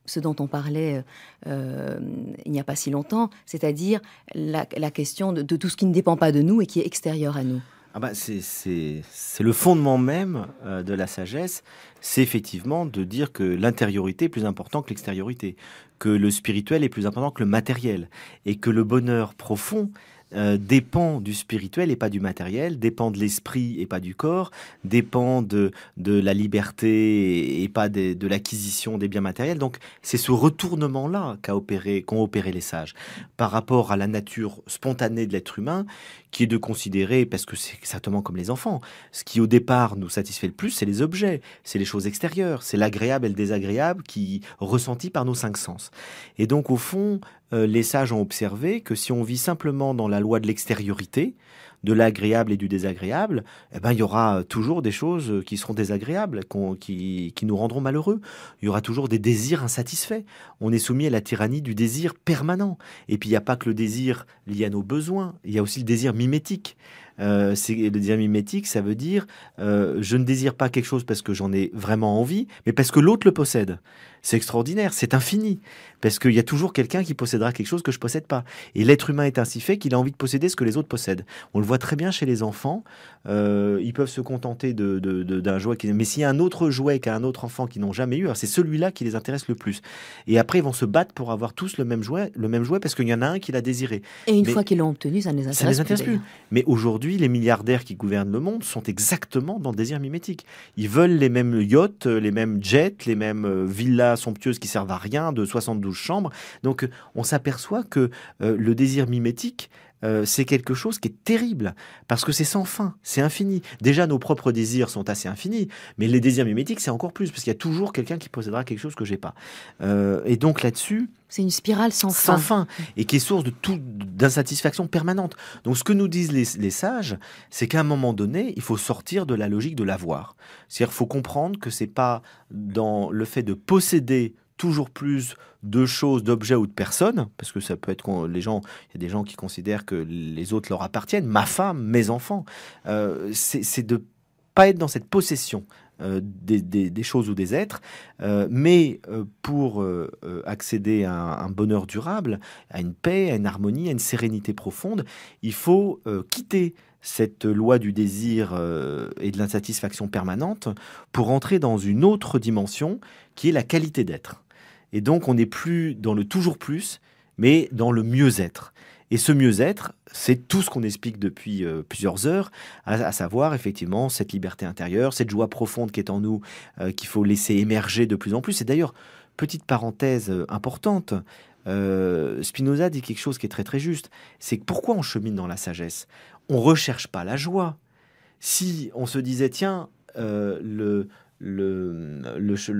ce dont on parlait euh, euh, il n'y a pas si longtemps, c'est-à-dire la, question de tout ce qui ne dépend pas de nous et qui est extérieur à nous ah bah, c'est le fondement même euh, de la sagesse, c'est effectivement de dire que l'intériorité est plus importante que l'extériorité, que le spirituel est plus important que le matériel, et que le bonheur profond euh, dépend du spirituel et pas du matériel, dépend de l'esprit et pas du corps, dépend de, la liberté et pas de l'acquisition des biens matériels. Donc c'est ce retournement-là qu'ont opéré, qu opéré les sages. Par rapport à la nature spontanée de l'être humain, qui est de considérer, parce que c'est exactement comme les enfants, ce qui au départ nous satisfait le plus, c'est les objets, c'est les choses extérieures, c'est l'agréable et le désagréable qui ressenti par nos cinq sens. Et donc au fond, euh, les sages ont observé que si on vit simplement dans la loi de l'extériorité, de l'agréable et du désagréable, eh ben, il y aura toujours des choses qui seront désagréables, qui, nous rendront malheureux. Il y aura toujours des désirs insatisfaits. On est soumis à la tyrannie du désir permanent. Et puis, il n'y a pas que le désir lié à nos besoins, il y a aussi le désir mimétique. Euh, le désir mimétique, ça veut dire euh, je ne désire pas quelque chose parce que j'en ai vraiment envie, mais parce que l'autre le possède c'est extraordinaire, c'est infini. Parce qu'il y a toujours quelqu'un qui possédera quelque chose que je ne possède pas. Et l'être humain est ainsi fait qu'il a envie de posséder ce que les autres possèdent. On le voit très bien chez les enfants. Euh, ils peuvent se contenter d'un de, de, jouet. Mais s'il y a un autre jouet qu'un autre enfant qu'ils n'ont jamais eu, c'est celui-là qui les intéresse le plus. Et après, ils vont se battre pour avoir tous le même jouet, le même jouet parce qu'il y en a un qui l'a désiré. Et une fois qu'ils l'ont obtenu, ça ne les intéresse, ça les intéresse plus. Mais aujourd'hui, les milliardaires qui gouvernent le monde sont exactement dans le désir mimétique. Ils veulent les mêmes yachts, les mêmes jets, les mêmes euh, villas somptueuse qui servent à rien, de 72 chambres. Donc on s'aperçoit que euh, le désir mimétique euh, c'est quelque chose qui est terrible, parce que c'est sans fin, c'est infini. Déjà, nos propres désirs sont assez infinis, mais les désirs mimétiques, c'est encore plus, parce qu'il y a toujours quelqu'un qui possédera quelque chose que j'ai pas. Euh, et donc là-dessus... C'est une spirale sans, fin. et qui est source de tout d'insatisfaction permanente. Donc ce que nous disent les, sages, c'est qu'à un moment donné, il faut sortir de la logique de l'avoir. C'est-à-dire faut comprendre que c'est pas dans le fait de posséder toujours plus de choses, d'objets ou de personnes, parce que ça peut être les gens, il y a des gens qui considèrent que les autres leur appartiennent, ma femme, mes enfants, euh, c'est de pas être dans cette possession euh, des, choses ou des êtres, euh, mais pour accéder à un, un, bonheur durable, à une paix, à une harmonie, à une sérénité profonde, il faut quitter cette loi du désir et de l'insatisfaction permanente pour entrer dans une autre dimension qui est la qualité d'être. Et donc, on n'est plus dans le toujours plus, mais dans le mieux-être. Et ce mieux-être, c'est tout ce qu'on explique depuis euh, plusieurs heures, à, savoir effectivement cette liberté intérieure, cette joie profonde qui est en nous, euh, qu'il faut laisser émerger de plus en plus. Et d'ailleurs, petite parenthèse euh, importante, Spinoza dit quelque chose qui est très très juste, c'est que pourquoi on chemine dans la sagesse On recherche pas la joie. Si on se disait, tiens, le, le,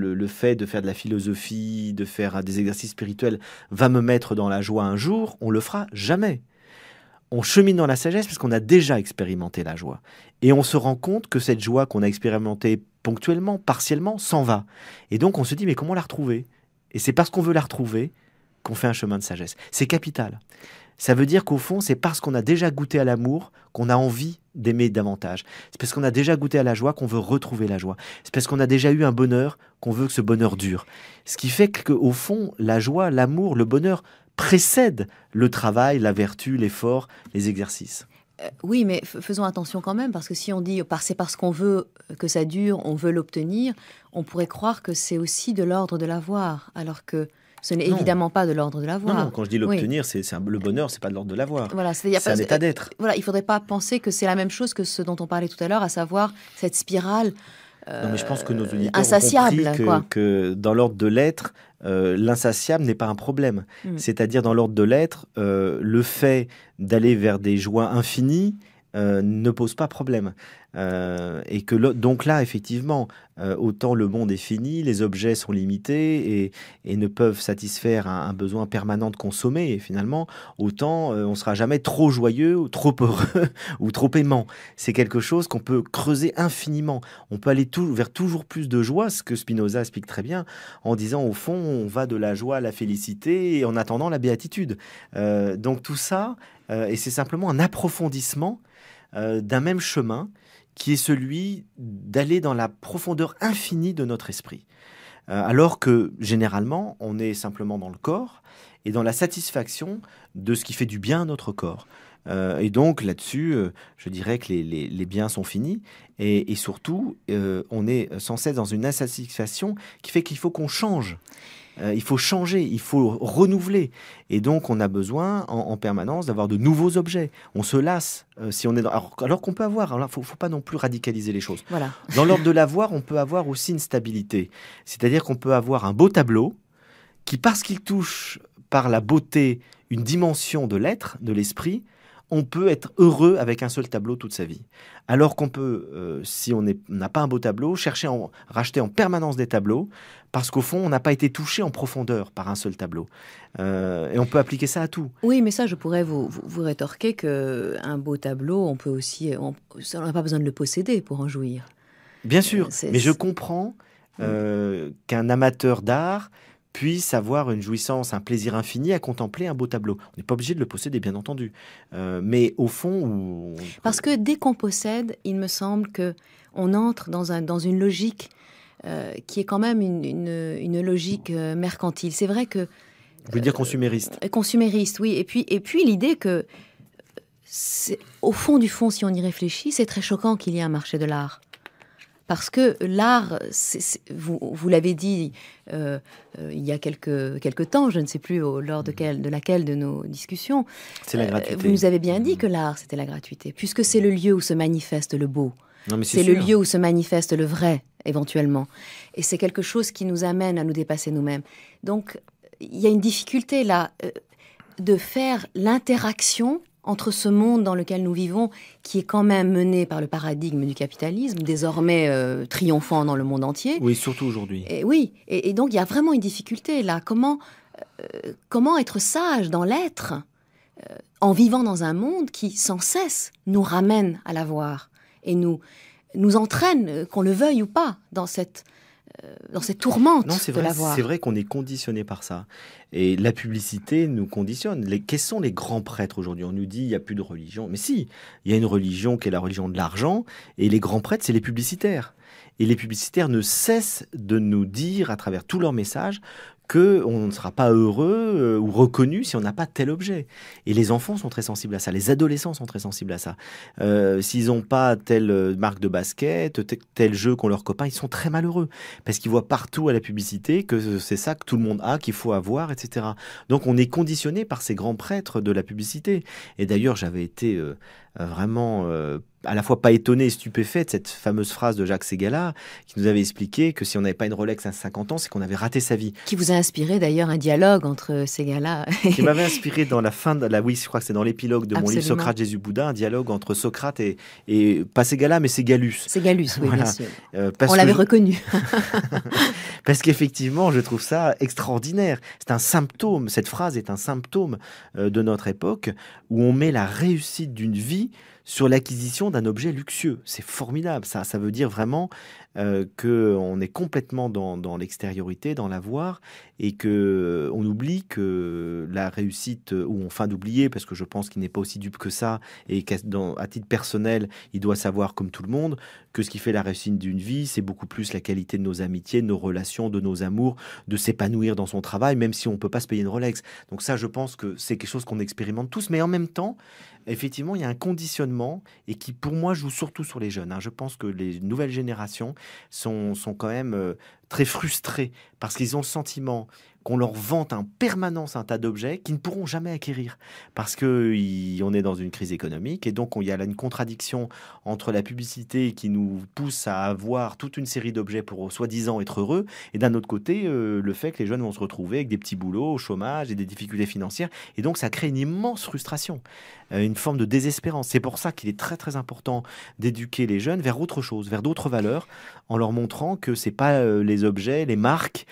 le, fait de faire de la philosophie, de faire des exercices spirituels va me mettre dans la joie un jour, on le fera jamais. On chemine dans la sagesse parce qu'on a déjà expérimenté la joie. Et on se rend compte que cette joie qu'on a expérimentée ponctuellement, partiellement, s'en va. Et donc on se dit, mais comment la retrouver Et c'est parce qu'on veut la retrouver qu'on fait un chemin de sagesse. C'est capital. Ça veut dire qu'au fond, c'est parce qu'on a déjà goûté à l'amour qu'on a envie d'aimer davantage. C'est parce qu'on a déjà goûté à la joie qu'on veut retrouver la joie. C'est parce qu'on a déjà eu un bonheur qu'on veut que ce bonheur dure. Ce qui fait qu'au fond, la joie, l'amour, le bonheur précèdent le travail, la vertu, l'effort, les exercices euh, oui, mais faisons attention quand même, parce que si on dit c'est parce qu'on veut que ça dure, on veut l'obtenir, on pourrait croire que c'est aussi de l'ordre de l'avoir, alors que ce n'est évidemment pas de l'ordre de l'avoir. Non, quand je dis l'obtenir, c'est le bonheur, c'est pas de l'ordre de l'avoir. Voilà, c'est un état d'être. Euh, voilà, il faudrait pas penser que c'est la même chose que ce dont on parlait tout à l'heure, à savoir cette spirale. non, mais je pense que nos euh, auditeurs insatiable, que, dans l'ordre de l'être, euh, l'insatiable n'est pas un problème. Hmm. C'est-à-dire dans l'ordre de l'être, le fait d'aller vers des joies infinies ne pose pas problème. Euh, et que donc là, effectivement, euh, autant le monde est fini, les objets sont limités et, ne peuvent satisfaire un, besoin permanent de consommer. Et finalement, autant euh, on sera jamais trop joyeux, ou trop heureux ou trop aimant. C'est quelque chose qu'on peut creuser infiniment. On peut aller vers toujours plus de joie, ce que Spinoza explique très bien, en disant au fond, on va de la joie à la félicité et en attendant la béatitude. donc tout ça, et c'est simplement un approfondissement d'un même chemin qui est celui d'aller dans la profondeur infinie de notre esprit. Euh, alors que généralement, on est simplement dans le corps et dans la satisfaction de ce qui fait du bien à notre corps. Euh, et donc là-dessus, euh, je dirais que les, biens sont finis. Et, et surtout, on est sans cesse dans une insatisfaction qui fait qu'il faut qu'on change. Euh, il faut changer, il faut renouveler. Et donc, on a besoin en, permanence d'avoir de nouveaux objets. On se lasse euh, si on est dans... alors, qu'on peut avoir. Alors, faut, faut pas non plus radicaliser les choses. Dans l'ordre de l'avoir, on peut avoir aussi une stabilité. C'est-à-dire qu'on peut avoir un beau tableau qui, parce qu'il touche par la beauté une dimension de l'être, de l'esprit, on peut être heureux avec un seul tableau toute sa vie. Alors qu'on peut, euh, si on n'a pas un beau tableau, chercher à en, racheter en permanence des tableaux, parce qu'au fond, on n'a pas été touché en profondeur par un seul tableau. Euh, et on peut appliquer ça à tout. Oui, mais ça, je pourrais vous, rétorquer que rétorquer beau tableau, on peut aussi, on n'a pas besoin de le posséder pour en jouir. Bien sûr, euh, mais je comprends qu'un amateur d'art puisse avoir une jouissance, un plaisir infini à contempler un beau tableau. On n'est pas obligé de le posséder, bien entendu. Euh, mais au fond... Parce que dès qu'on possède, il me semble que on entre dans, un, dans une logique euh, qui est quand même une, logique euh, mercantile. C'est vrai que... Vous voulez dire consumériste Consumériste, oui. Et puis, et puis l'idée que, au fond du fond, si on y réfléchit, c'est très choquant qu'il y ait un marché de l'art parce que l'art, vous, l'avez dit euh, euh, il y a quelques, quelques temps, je ne sais plus lors de, mm. quelle de laquelle de nos discussions, euh, vous nous avez bien dit mm. que l'art, c'était la gratuité, puisque c'est le lieu où se manifeste le beau. C'est le lieu où se manifeste le vrai, éventuellement. Et c'est quelque chose qui nous amène à nous dépasser nous-mêmes. Donc, il y a une difficulté là de faire l'interaction entre ce monde dans lequel nous vivons, qui est quand même mené par le paradigme du capitalisme, désormais euh, triomphant dans le monde entier. Oui, surtout aujourd'hui. Et, oui, et, donc il y a vraiment une difficulté là. Comment, euh, comment être sage dans l'être euh, en vivant dans un monde qui sans cesse nous ramène à l'avoir et nous, nous entraîne, qu'on le veuille ou pas, dans cette euh, dans non, c'est vrai, C'est vrai qu'on est conditionné par ça. Et la publicité nous conditionne. Les, quels sont les grands prêtres aujourd'hui On nous dit il n'y a plus de religion. Mais si, il y a une religion qui est la religion de l'argent. Et les grands prêtres, c'est les publicitaires. Et les publicitaires ne cessent de nous dire à travers tous leurs messages qu'on on ne sera pas heureux euh, ou reconnu si on n'a pas tel objet. Et les enfants sont très sensibles à ça, les adolescents sont très sensibles à ça. Euh, s'ils n'ont pas telle euh, marque de basket, tel jeu qu'ont leurs copains, ils sont très malheureux parce qu'ils voient partout à la publicité que c'est ça que tout le monde a, qu'il faut avoir, etc. Donc on est conditionné par ces grands prêtres de la publicité. Et d'ailleurs, j'avais été euh, vraiment euh, à la fois pas étonné et stupéfait de cette fameuse phrase de Jacques Segala qui nous avait expliqué que si on n'avait pas une Rolex à 50 ans, c'est qu'on avait raté sa vie. Qui vous a inspiré d'ailleurs un dialogue entre Segala Qui m'avait inspiré dans la fin de la oui, je crois que c'est dans l'épilogue de mon livre Socrate Jésus Bouddha, un dialogue entre Socrate et, et pas Segala mais Segalus Segalus oui bien euh, on l'avait reconnu. parce qu'effectivement, je trouve ça extraordinaire. C'est un symptôme, cette phrase est un symptôme de notre époque où on met la réussite d'une vie sur l'acquisition d'un objet luxueux. C'est formidable, ça. Ça veut dire vraiment euh, qu'on est complètement dans, l'extériorité, dans l'avoir, et qu'on euh, oublie que la réussite, euh, ou enfin d'oublier, parce que je pense qu'il n'est pas aussi dupe que ça, et qu'à titre personnel, il doit savoir, comme tout le monde, que ce qui fait la réussite d'une vie, c'est beaucoup plus la qualité de nos amitiés, de nos relations, de nos amours, de s'épanouir dans son travail, même si on ne peut pas se payer une Rolex. Donc ça, je pense que c'est quelque chose qu'on expérimente tous, mais en même temps, effectivement, il y a un conditionnement et qui, pour moi, joue surtout sur les jeunes. Hein. Je pense que les nouvelles générations sont, quand même euh, très frustrées parce qu'ils ont le sentiment qu'on leur vante en permanence un tas d'objets qu'ils ne pourront jamais acquérir parce qu'on est dans une crise économique et donc il y a une contradiction entre la publicité qui nous pousse à avoir toute une série d'objets pour soi-disant être heureux et d'un autre côté euh, le fait que les jeunes vont se retrouver avec des petits boulots au chômage et des difficultés financières et donc ça crée une immense frustration, euh, une forme de désespérance. C'est pour ça qu'il est très très important d'éduquer les jeunes vers autre chose, vers d'autres valeurs en leur montrant que c'est pas euh, les objets, les marques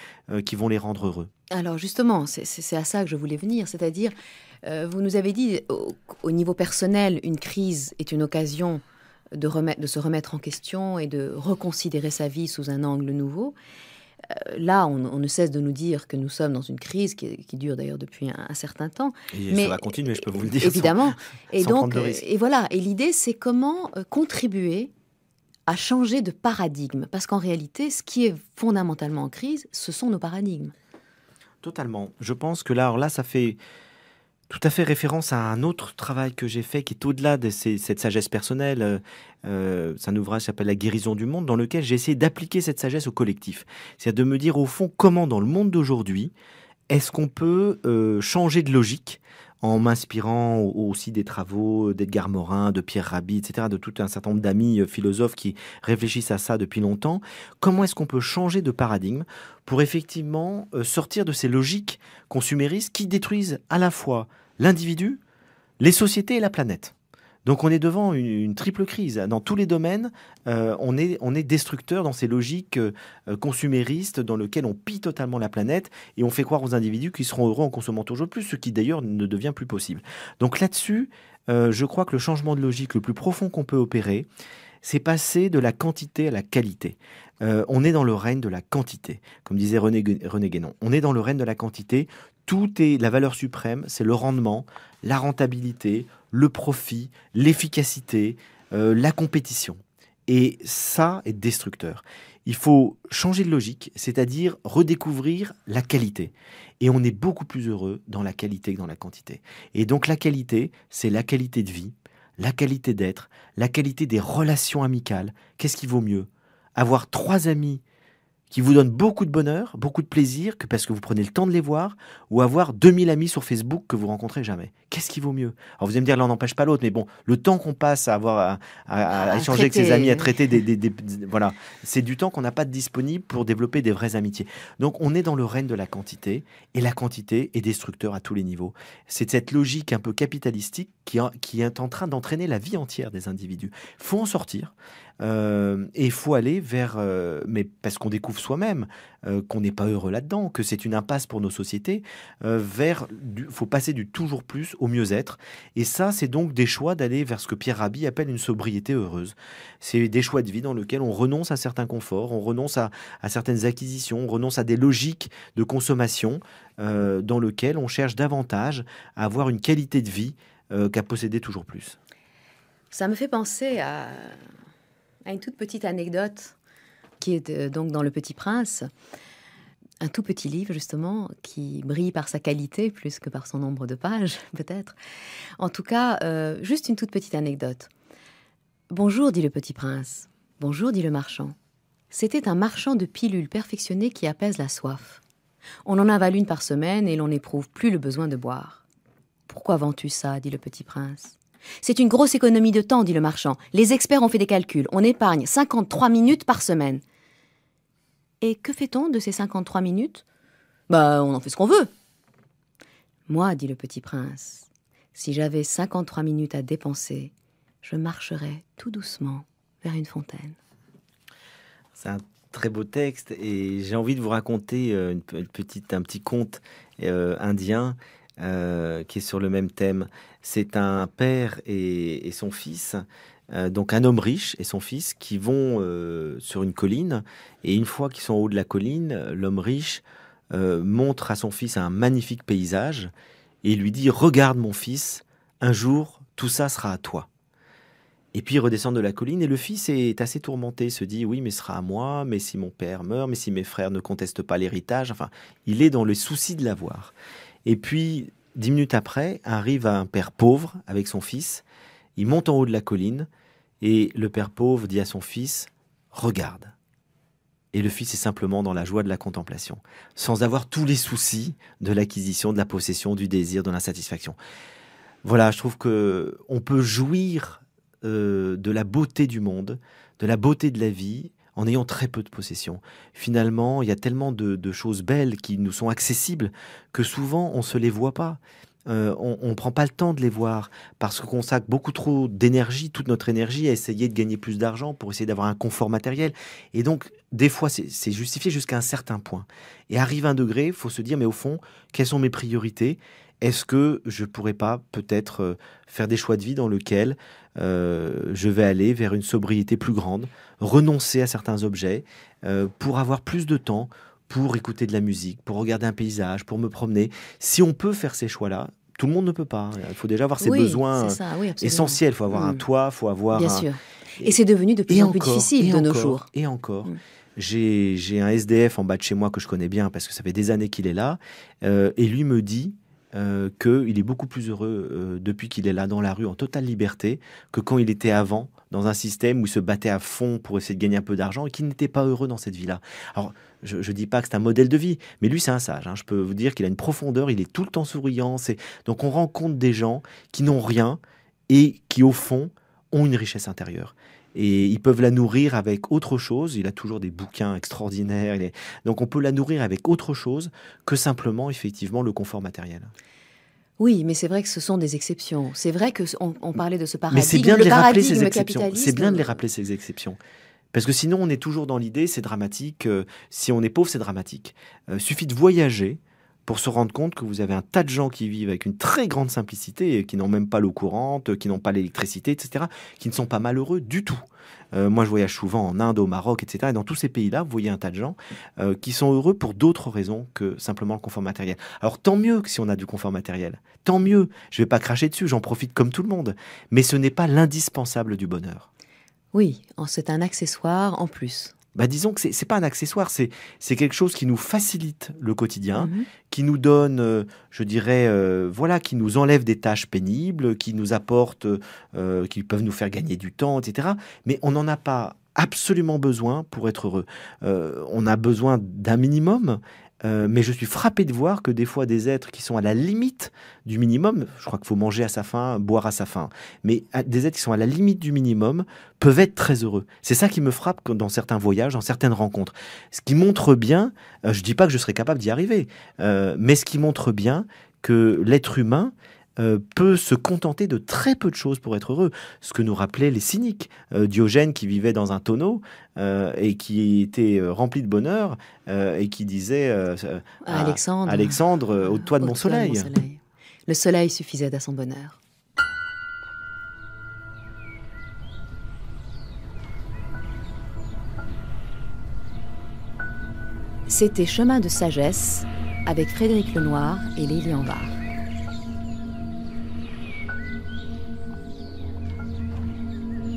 qui vont les rendre heureux. Alors justement, c'est à ça que je voulais venir, c'est-à-dire, euh, vous nous avez dit au, niveau personnel, une crise est une occasion de, se remettre en question et de reconsidérer sa vie sous un angle nouveau. Euh, là, on, ne cesse de nous dire que nous sommes dans une crise qui, dure d'ailleurs depuis un, certain temps. Et mais, ça va continuer, je peux vous le dire. Évidemment. et donc, et voilà. Et l'idée, c'est comment euh, contribuer à changer de paradigme, parce qu'en réalité, ce qui est fondamentalement en crise, ce sont nos paradigmes. Totalement. Je pense que là, là, ça fait tout à fait référence à un autre travail que j'ai fait qui est au-delà de cette sagesse personnelle. Euh, euh, c'est un ouvrage qui s'appelle La guérison du monde, dans lequel j'ai essayé d'appliquer cette sagesse au collectif. C'est-à-dire de me dire au fond comment dans le monde d'aujourd'hui, est-ce qu'on peut euh, changer de logique en m'inspirant aussi des travaux d'Edgar Morin, de Pierre Rabhi, etc., de tout un certain nombre d'amis euh, philosophes qui réfléchissent à ça depuis longtemps, comment est-ce qu'on peut changer de paradigme pour effectivement euh, sortir de ces logiques consuméristes qui détruisent à la fois l'individu, les sociétés et la planète donc on est devant une, triple crise. Dans tous les domaines, euh, on, est, on est destructeur dans ces logiques euh, consuméristes dans lesquelles on pille totalement la planète et on fait croire aux individus qu'ils seront heureux en consommant toujours plus, ce qui d'ailleurs ne devient plus possible. Donc là-dessus, euh, je crois que le changement de logique le plus profond qu'on peut opérer, c'est passer de la quantité à la qualité. on est dans le règne de la quantité, comme disait René, René Guénon. On est dans le règne de la quantité. Tout est la valeur suprême, c'est le rendement, la rentabilité, le profit, l'efficacité, euh, la compétition. Et ça est destructeur. Il faut changer de logique, c'est-à-dire redécouvrir la qualité. Et on est beaucoup plus heureux dans la qualité que dans la quantité. Et donc la qualité, c'est la qualité de vie, la qualité d'être, la qualité des relations amicales. Qu'est-ce qui vaut mieux Avoir trois amis qui vous donne beaucoup de bonheur, beaucoup de plaisir, que parce que vous prenez le temps de les voir, ou avoir 2000 amis sur Facebook que vous rencontrez jamais. Qu'est-ce qui vaut mieux Alors vous allez me dire, l'un n'empêche pas l'autre, mais bon, le temps qu'on passe à avoir à, ah, échanger avec ses amis, à traiter des, des, voilà, c'est du temps qu'on n'a pas de disponible pour développer des vraies amitiés. Donc on est dans le règne de la quantité, et la quantité est destructeur à tous les niveaux. C'est cette logique un peu capitalistique qui, qui est en train d'entraîner la vie entière des individus. Faut en sortir. Euh, et il faut aller vers, euh, mais parce qu'on découvre soi-même euh, qu'on n'est pas heureux là-dedans, que c'est une impasse pour nos sociétés, vers, du, faut passer du toujours plus au mieux-être. Et ça, c'est donc des choix d'aller vers ce que Pierre Rabhi appelle une sobriété heureuse. C'est des choix de vie dans lesquels on renonce à certains conforts, on renonce à, à certaines acquisitions, on renonce à des logiques de consommation dans lesquelles on cherche davantage à avoir une qualité de vie qu'à posséder toujours plus. Ça me fait penser à à une toute petite anecdote qui est euh, donc dans Le Petit Prince. Un tout petit livre, justement, qui brille par sa qualité plus que par son nombre de pages, peut-être. En tout cas, euh, juste une toute petite anecdote. Bonjour, dit le petit prince. Bonjour, dit le marchand. C'était un marchand de pilules perfectionnées qui apaise la soif. On en avale une par semaine et l'on n'éprouve plus le besoin de boire. Pourquoi vends-tu ça dit le petit prince. C'est une grosse économie de temps, dit le marchand. Les experts ont fait des calculs. On épargne 53 minutes par semaine. Et que fait-on de ces 53 minutes Bah, on en fait ce qu'on veut. Moi, dit le petit prince, si j'avais 53 minutes à dépenser, je marcherais tout doucement vers une fontaine. C'est un très beau texte et j'ai envie de vous raconter euh, une petite, un petit conte euh, indien euh, qui est sur le même thème. C'est un père et, son fils, euh, donc un homme riche et son fils, qui vont euh, sur une colline. Et une fois qu'ils sont en haut de la colline, l'homme riche montre à son fils un magnifique paysage et lui dit Regarde mon fils, un jour tout ça sera à toi. Et puis il redescend de la colline et le fils est assez tourmenté, se dit oui mais ce sera à moi, mais si mon père meurt, mais si mes frères ne contestent pas l'héritage, enfin il est dans le souci de l'avoir. Et puis, dix minutes après, arrive un père pauvre avec son fils. Il monte en haut de la colline et le père pauvre dit à son fils Regarde. Et le fils est simplement dans la joie de la contemplation, sans avoir tous les soucis de l'acquisition, de la possession, du désir, de l'insatisfaction. Voilà, je trouve qu'on peut jouir euh, de la beauté du monde, de la beauté de la vie, en ayant très peu de possessions. Finalement, il y a tellement de, choses belles qui nous sont accessibles que souvent on ne se les voit pas. Euh, on ne prend pas le temps de les voir parce qu'on consacre beaucoup trop d'énergie, toute notre énergie, à essayer de gagner plus d'argent pour essayer d'avoir un confort matériel. Et donc, des fois, c'est justifié jusqu'à un certain point. Et arrive un degré, faut se dire, mais au fond, quelles sont mes priorités Est-ce que je pourrais pas peut-être euh, faire des choix de vie dans lesquels euh, je vais aller vers une sobriété plus grande, renoncer à certains objets euh, pour avoir plus de temps pour écouter de la musique, pour regarder un paysage, pour me promener. Si on peut faire ces choix-là, tout le monde ne peut pas. Il faut déjà avoir ses besoins essentiels. Il faut avoir un hmm. toit, il faut avoir... Bien sûr. Et c'est devenu de plus en plus difficile de nos jours. Et encore. Hmm. J'ai un SDF en bas de chez moi que je connais bien parce que ça fait des années qu'il est là. Euh, et lui me dit, euh, que qu'il est beaucoup plus heureux euh, depuis qu'il est là dans la rue en totale liberté que quand il était avant dans un système où il se battait à fond pour essayer de gagner un peu d'argent et qu'il n'était pas heureux dans cette vie-là. Alors, je ne dis pas que c'est un modèle de vie, mais lui, c'est un sage. Hein. Je peux vous dire qu'il a une profondeur, il est tout le temps souriant. Donc, on rencontre des gens qui n'ont rien et qui, au fond, ont une richesse intérieure et ils peuvent la nourrir avec autre chose. Il a toujours des bouquins extraordinaires. Donc on peut la nourrir avec autre chose que simplement effectivement le confort matériel. Oui, mais c'est vrai que ce sont des exceptions. C'est vrai qu'on on, parlait de ce paradigme. Mais c'est bien de les rappeler ces exceptions. C'est bien de les rappeler ces exceptions. Parce que sinon, on est toujours dans l'idée, c'est dramatique. Euh, si on est pauvre, c'est dramatique. Euh, suffit de voyager, pour se rendre compte que vous avez un tas de gens qui vivent avec une très grande simplicité, qui n'ont même pas l'eau courante, qui n'ont pas l'électricité, etc., qui ne sont pas malheureux du tout. Euh, moi, je voyage souvent en Inde, au Maroc, etc. Et dans tous ces pays-là, vous voyez un tas de gens euh, qui sont heureux pour d'autres raisons que simplement le confort matériel. Alors, tant mieux que si on a du confort matériel. Tant mieux. Je ne vais pas cracher dessus, j'en profite comme tout le monde. Mais ce n'est pas l'indispensable du bonheur. Oui, c'est un accessoire en plus bah disons que c'est pas un accessoire, c'est quelque chose qui nous facilite le quotidien, mhm. qui nous donne, euh, je dirais, euh, voilà, qui nous enlève des tâches pénibles, qui nous apporte, euh, qui peuvent nous faire gagner du temps, etc. Mais on n'en a pas absolument besoin pour être heureux. on a besoin d'un minimum, euh, mais je suis frappé de voir que des fois des êtres qui sont à la limite du minimum, je crois qu'il faut manger à sa faim, boire à sa faim, mais euh, des êtres qui sont à la limite du minimum peuvent être très heureux. C'est ça qui me frappe dans certains voyages, dans certaines rencontres. Ce qui montre bien, euh, je ne dis pas que je serais capable d'y arriver, mais ce qui montre bien que l'être humain euh, peut se contenter de très peu de choses pour être heureux. Ce que nous rappelaient les cyniques. Euh, Diogène qui vivait dans un tonneau euh, et qui était rempli de bonheur et qui disait Alexandre, au toit de, mon, soleil. Le soleil suffisait à son bonheur. C'était Chemin de sagesse avec Frédéric Lenoir et Lélie Anvar.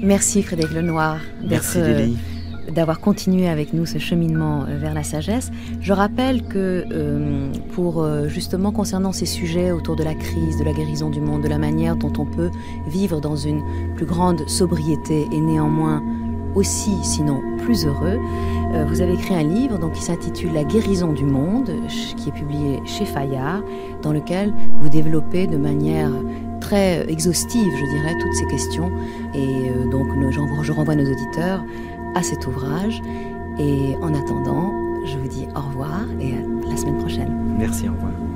Merci Frédéric Lenoir Merci euh, d'avoir continué avec nous ce cheminement euh, vers la sagesse. Je rappelle que euh, pour justement concernant ces sujets autour de la crise, de la guérison du monde, de la manière dont on peut vivre dans une plus grande sobriété et néanmoins aussi, sinon plus heureux, vous avez écrit un livre donc, qui s'intitule La guérison du monde, qui est publié chez Fayard, dans lequel vous développez de manière très euh, exhaustive, je dirais, toutes ces questions. Et euh, donc, je renvoie nos auditeurs à cet ouvrage. Et en attendant, je vous dis au revoir et à la semaine prochaine. Merci, au revoir.